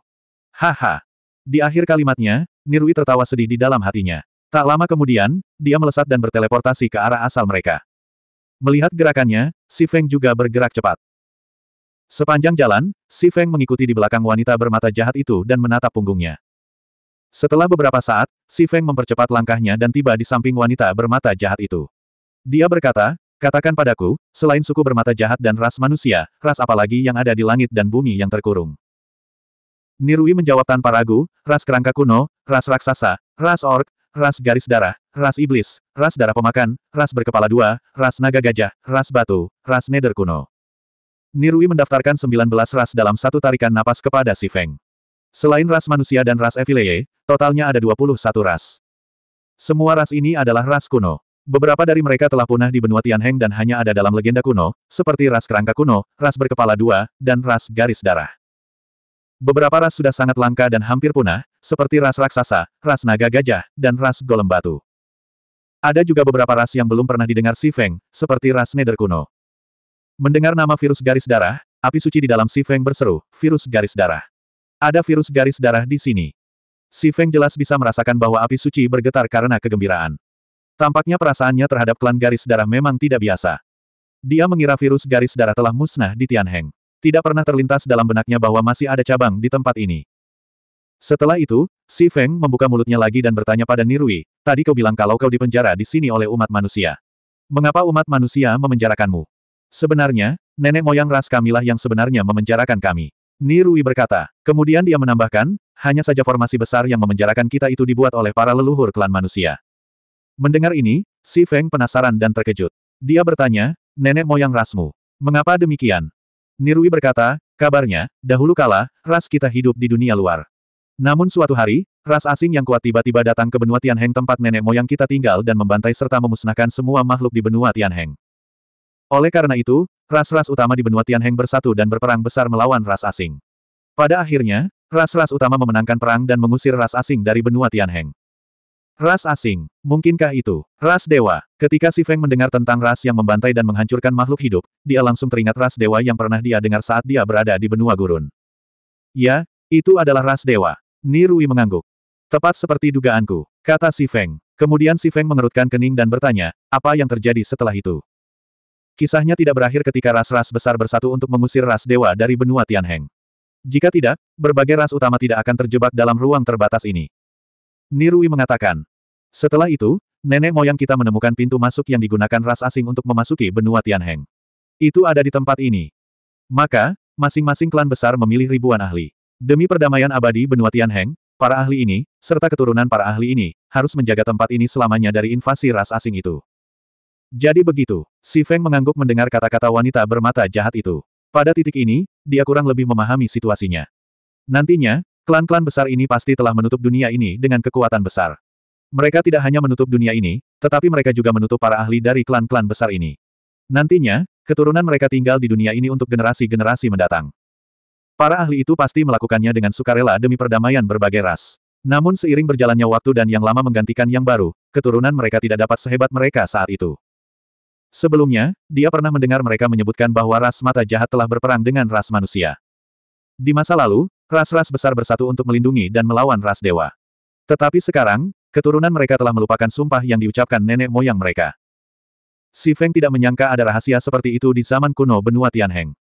Haha. Di akhir kalimatnya, Nirui tertawa sedih di dalam hatinya. Tak lama kemudian, dia melesat dan berteleportasi ke arah asal mereka. Melihat gerakannya, Si Feng juga bergerak cepat. Sepanjang jalan, Si Feng mengikuti di belakang wanita bermata jahat itu dan menatap punggungnya. Setelah beberapa saat, Si Feng mempercepat langkahnya dan tiba di samping wanita bermata jahat itu. Dia berkata, Katakan padaku, selain suku bermata jahat dan ras manusia, ras apa lagi yang ada di langit dan bumi yang terkurung? Nirui menjawab tanpa ragu, ras kerangka kuno, ras raksasa, ras ork, ras garis darah, ras iblis, ras darah pemakan, ras berkepala dua, ras naga gajah, ras batu, ras neder kuno. Nirui mendaftarkan 19 ras dalam satu tarikan napas kepada si Feng. Selain ras manusia dan ras Evileye, totalnya ada 21 ras. Semua ras ini adalah ras kuno. Beberapa dari mereka telah punah di benua Tianheng dan hanya ada dalam legenda kuno, seperti ras kerangka kuno, ras berkepala dua, dan ras garis darah. Beberapa ras sudah sangat langka dan hampir punah, seperti ras raksasa, ras naga gajah, dan ras golem batu. Ada juga beberapa ras yang belum pernah didengar Si Feng, seperti ras neder kuno. Mendengar nama virus garis darah, api suci di dalam Si Feng berseru, virus garis darah. Ada virus garis darah di sini. Si Feng jelas bisa merasakan bahwa api suci bergetar karena kegembiraan. Tampaknya perasaannya terhadap klan garis darah memang tidak biasa. Dia mengira virus garis darah telah musnah di Tianheng. Tidak pernah terlintas dalam benaknya bahwa masih ada cabang di tempat ini. Setelah itu, Si Feng membuka mulutnya lagi dan bertanya pada Nirui, tadi kau bilang kalau kau dipenjara di sini oleh umat manusia. Mengapa umat manusia memenjarakanmu? Sebenarnya, nenek moyang ras kamilah yang sebenarnya memenjarakan kami. Nirui berkata. Kemudian dia menambahkan, hanya saja formasi besar yang memenjarakan kita itu dibuat oleh para leluhur klan manusia. Mendengar ini, si Feng penasaran dan terkejut. Dia bertanya, nenek moyang rasmu, mengapa demikian? Nirui berkata, kabarnya, dahulu kala, ras kita hidup di dunia luar. Namun suatu hari, ras asing yang kuat tiba-tiba datang ke benua Tianheng tempat nenek moyang kita tinggal dan membantai serta memusnahkan semua makhluk di benua Tianheng. Oleh karena itu, ras-ras utama di benua Tianheng bersatu dan berperang besar melawan ras asing. Pada akhirnya, ras-ras utama memenangkan perang dan mengusir ras asing dari benua Tianheng. Ras asing. Mungkinkah itu? Ras dewa. Ketika Si Feng mendengar tentang ras yang membantai dan menghancurkan makhluk hidup, dia langsung teringat ras dewa yang pernah dia dengar saat dia berada di benua gurun. Ya, itu adalah ras dewa. Nirui mengangguk. Tepat seperti dugaanku, kata Si Feng. Kemudian Si Feng mengerutkan kening dan bertanya, apa yang terjadi setelah itu? Kisahnya tidak berakhir ketika ras-ras besar bersatu untuk mengusir ras dewa dari benua Tianheng. Jika tidak, berbagai ras utama tidak akan terjebak dalam ruang terbatas ini. Nirui mengatakan, setelah itu, nenek moyang kita menemukan pintu masuk yang digunakan ras asing untuk memasuki benua Tianheng. Itu ada di tempat ini. Maka, masing-masing klan besar memilih ribuan ahli. Demi perdamaian abadi benua Tianheng, para ahli ini, serta keturunan para ahli ini, harus menjaga tempat ini selamanya dari invasi ras asing itu. Jadi begitu, Si Feng mengangguk mendengar kata-kata wanita bermata jahat itu. Pada titik ini, dia kurang lebih memahami situasinya. Nantinya, klan-klan besar ini pasti telah menutup dunia ini dengan kekuatan besar. Mereka tidak hanya menutup dunia ini, tetapi mereka juga menutup para ahli dari klan-klan besar ini. Nantinya, keturunan mereka tinggal di dunia ini untuk generasi-generasi mendatang. Para ahli itu pasti melakukannya dengan sukarela demi perdamaian berbagai ras. Namun seiring berjalannya waktu dan yang lama menggantikan yang baru, keturunan mereka tidak dapat sehebat mereka saat itu. Sebelumnya, dia pernah mendengar mereka menyebutkan bahwa ras mata jahat telah berperang dengan ras manusia. Di masa lalu, ras-ras besar bersatu untuk melindungi dan melawan ras dewa. Tetapi sekarang, Keturunan mereka telah melupakan sumpah yang diucapkan nenek moyang mereka. Si Feng tidak menyangka ada rahasia seperti itu di zaman kuno benua Tianheng.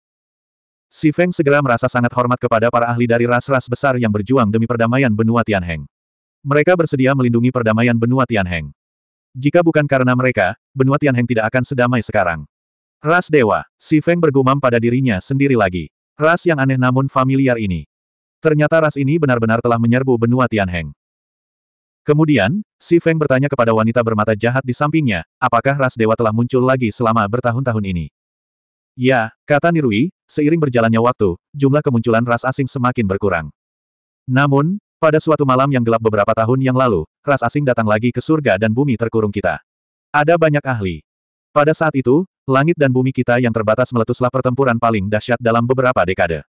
Si Feng segera merasa sangat hormat kepada para ahli dari ras-ras besar yang berjuang demi perdamaian benua Tianheng. Mereka bersedia melindungi perdamaian benua Tianheng. Jika bukan karena mereka, benua Tianheng tidak akan sedamai sekarang. Ras Dewa, Si Feng bergumam pada dirinya sendiri lagi. Ras yang aneh namun familiar ini. Ternyata ras ini benar-benar telah menyerbu benua Tianheng. Kemudian, Si Feng bertanya kepada wanita bermata jahat di sampingnya, apakah ras dewa telah muncul lagi selama bertahun-tahun ini? Ya, kata Nirui, seiring berjalannya waktu, jumlah kemunculan ras asing semakin berkurang. Namun, pada suatu malam yang gelap beberapa tahun yang lalu, ras asing datang lagi ke surga dan bumi terkurung kita. Ada banyak ahli. Pada saat itu, langit dan bumi kita yang terbatas meletuslah pertempuran paling dahsyat dalam beberapa dekade.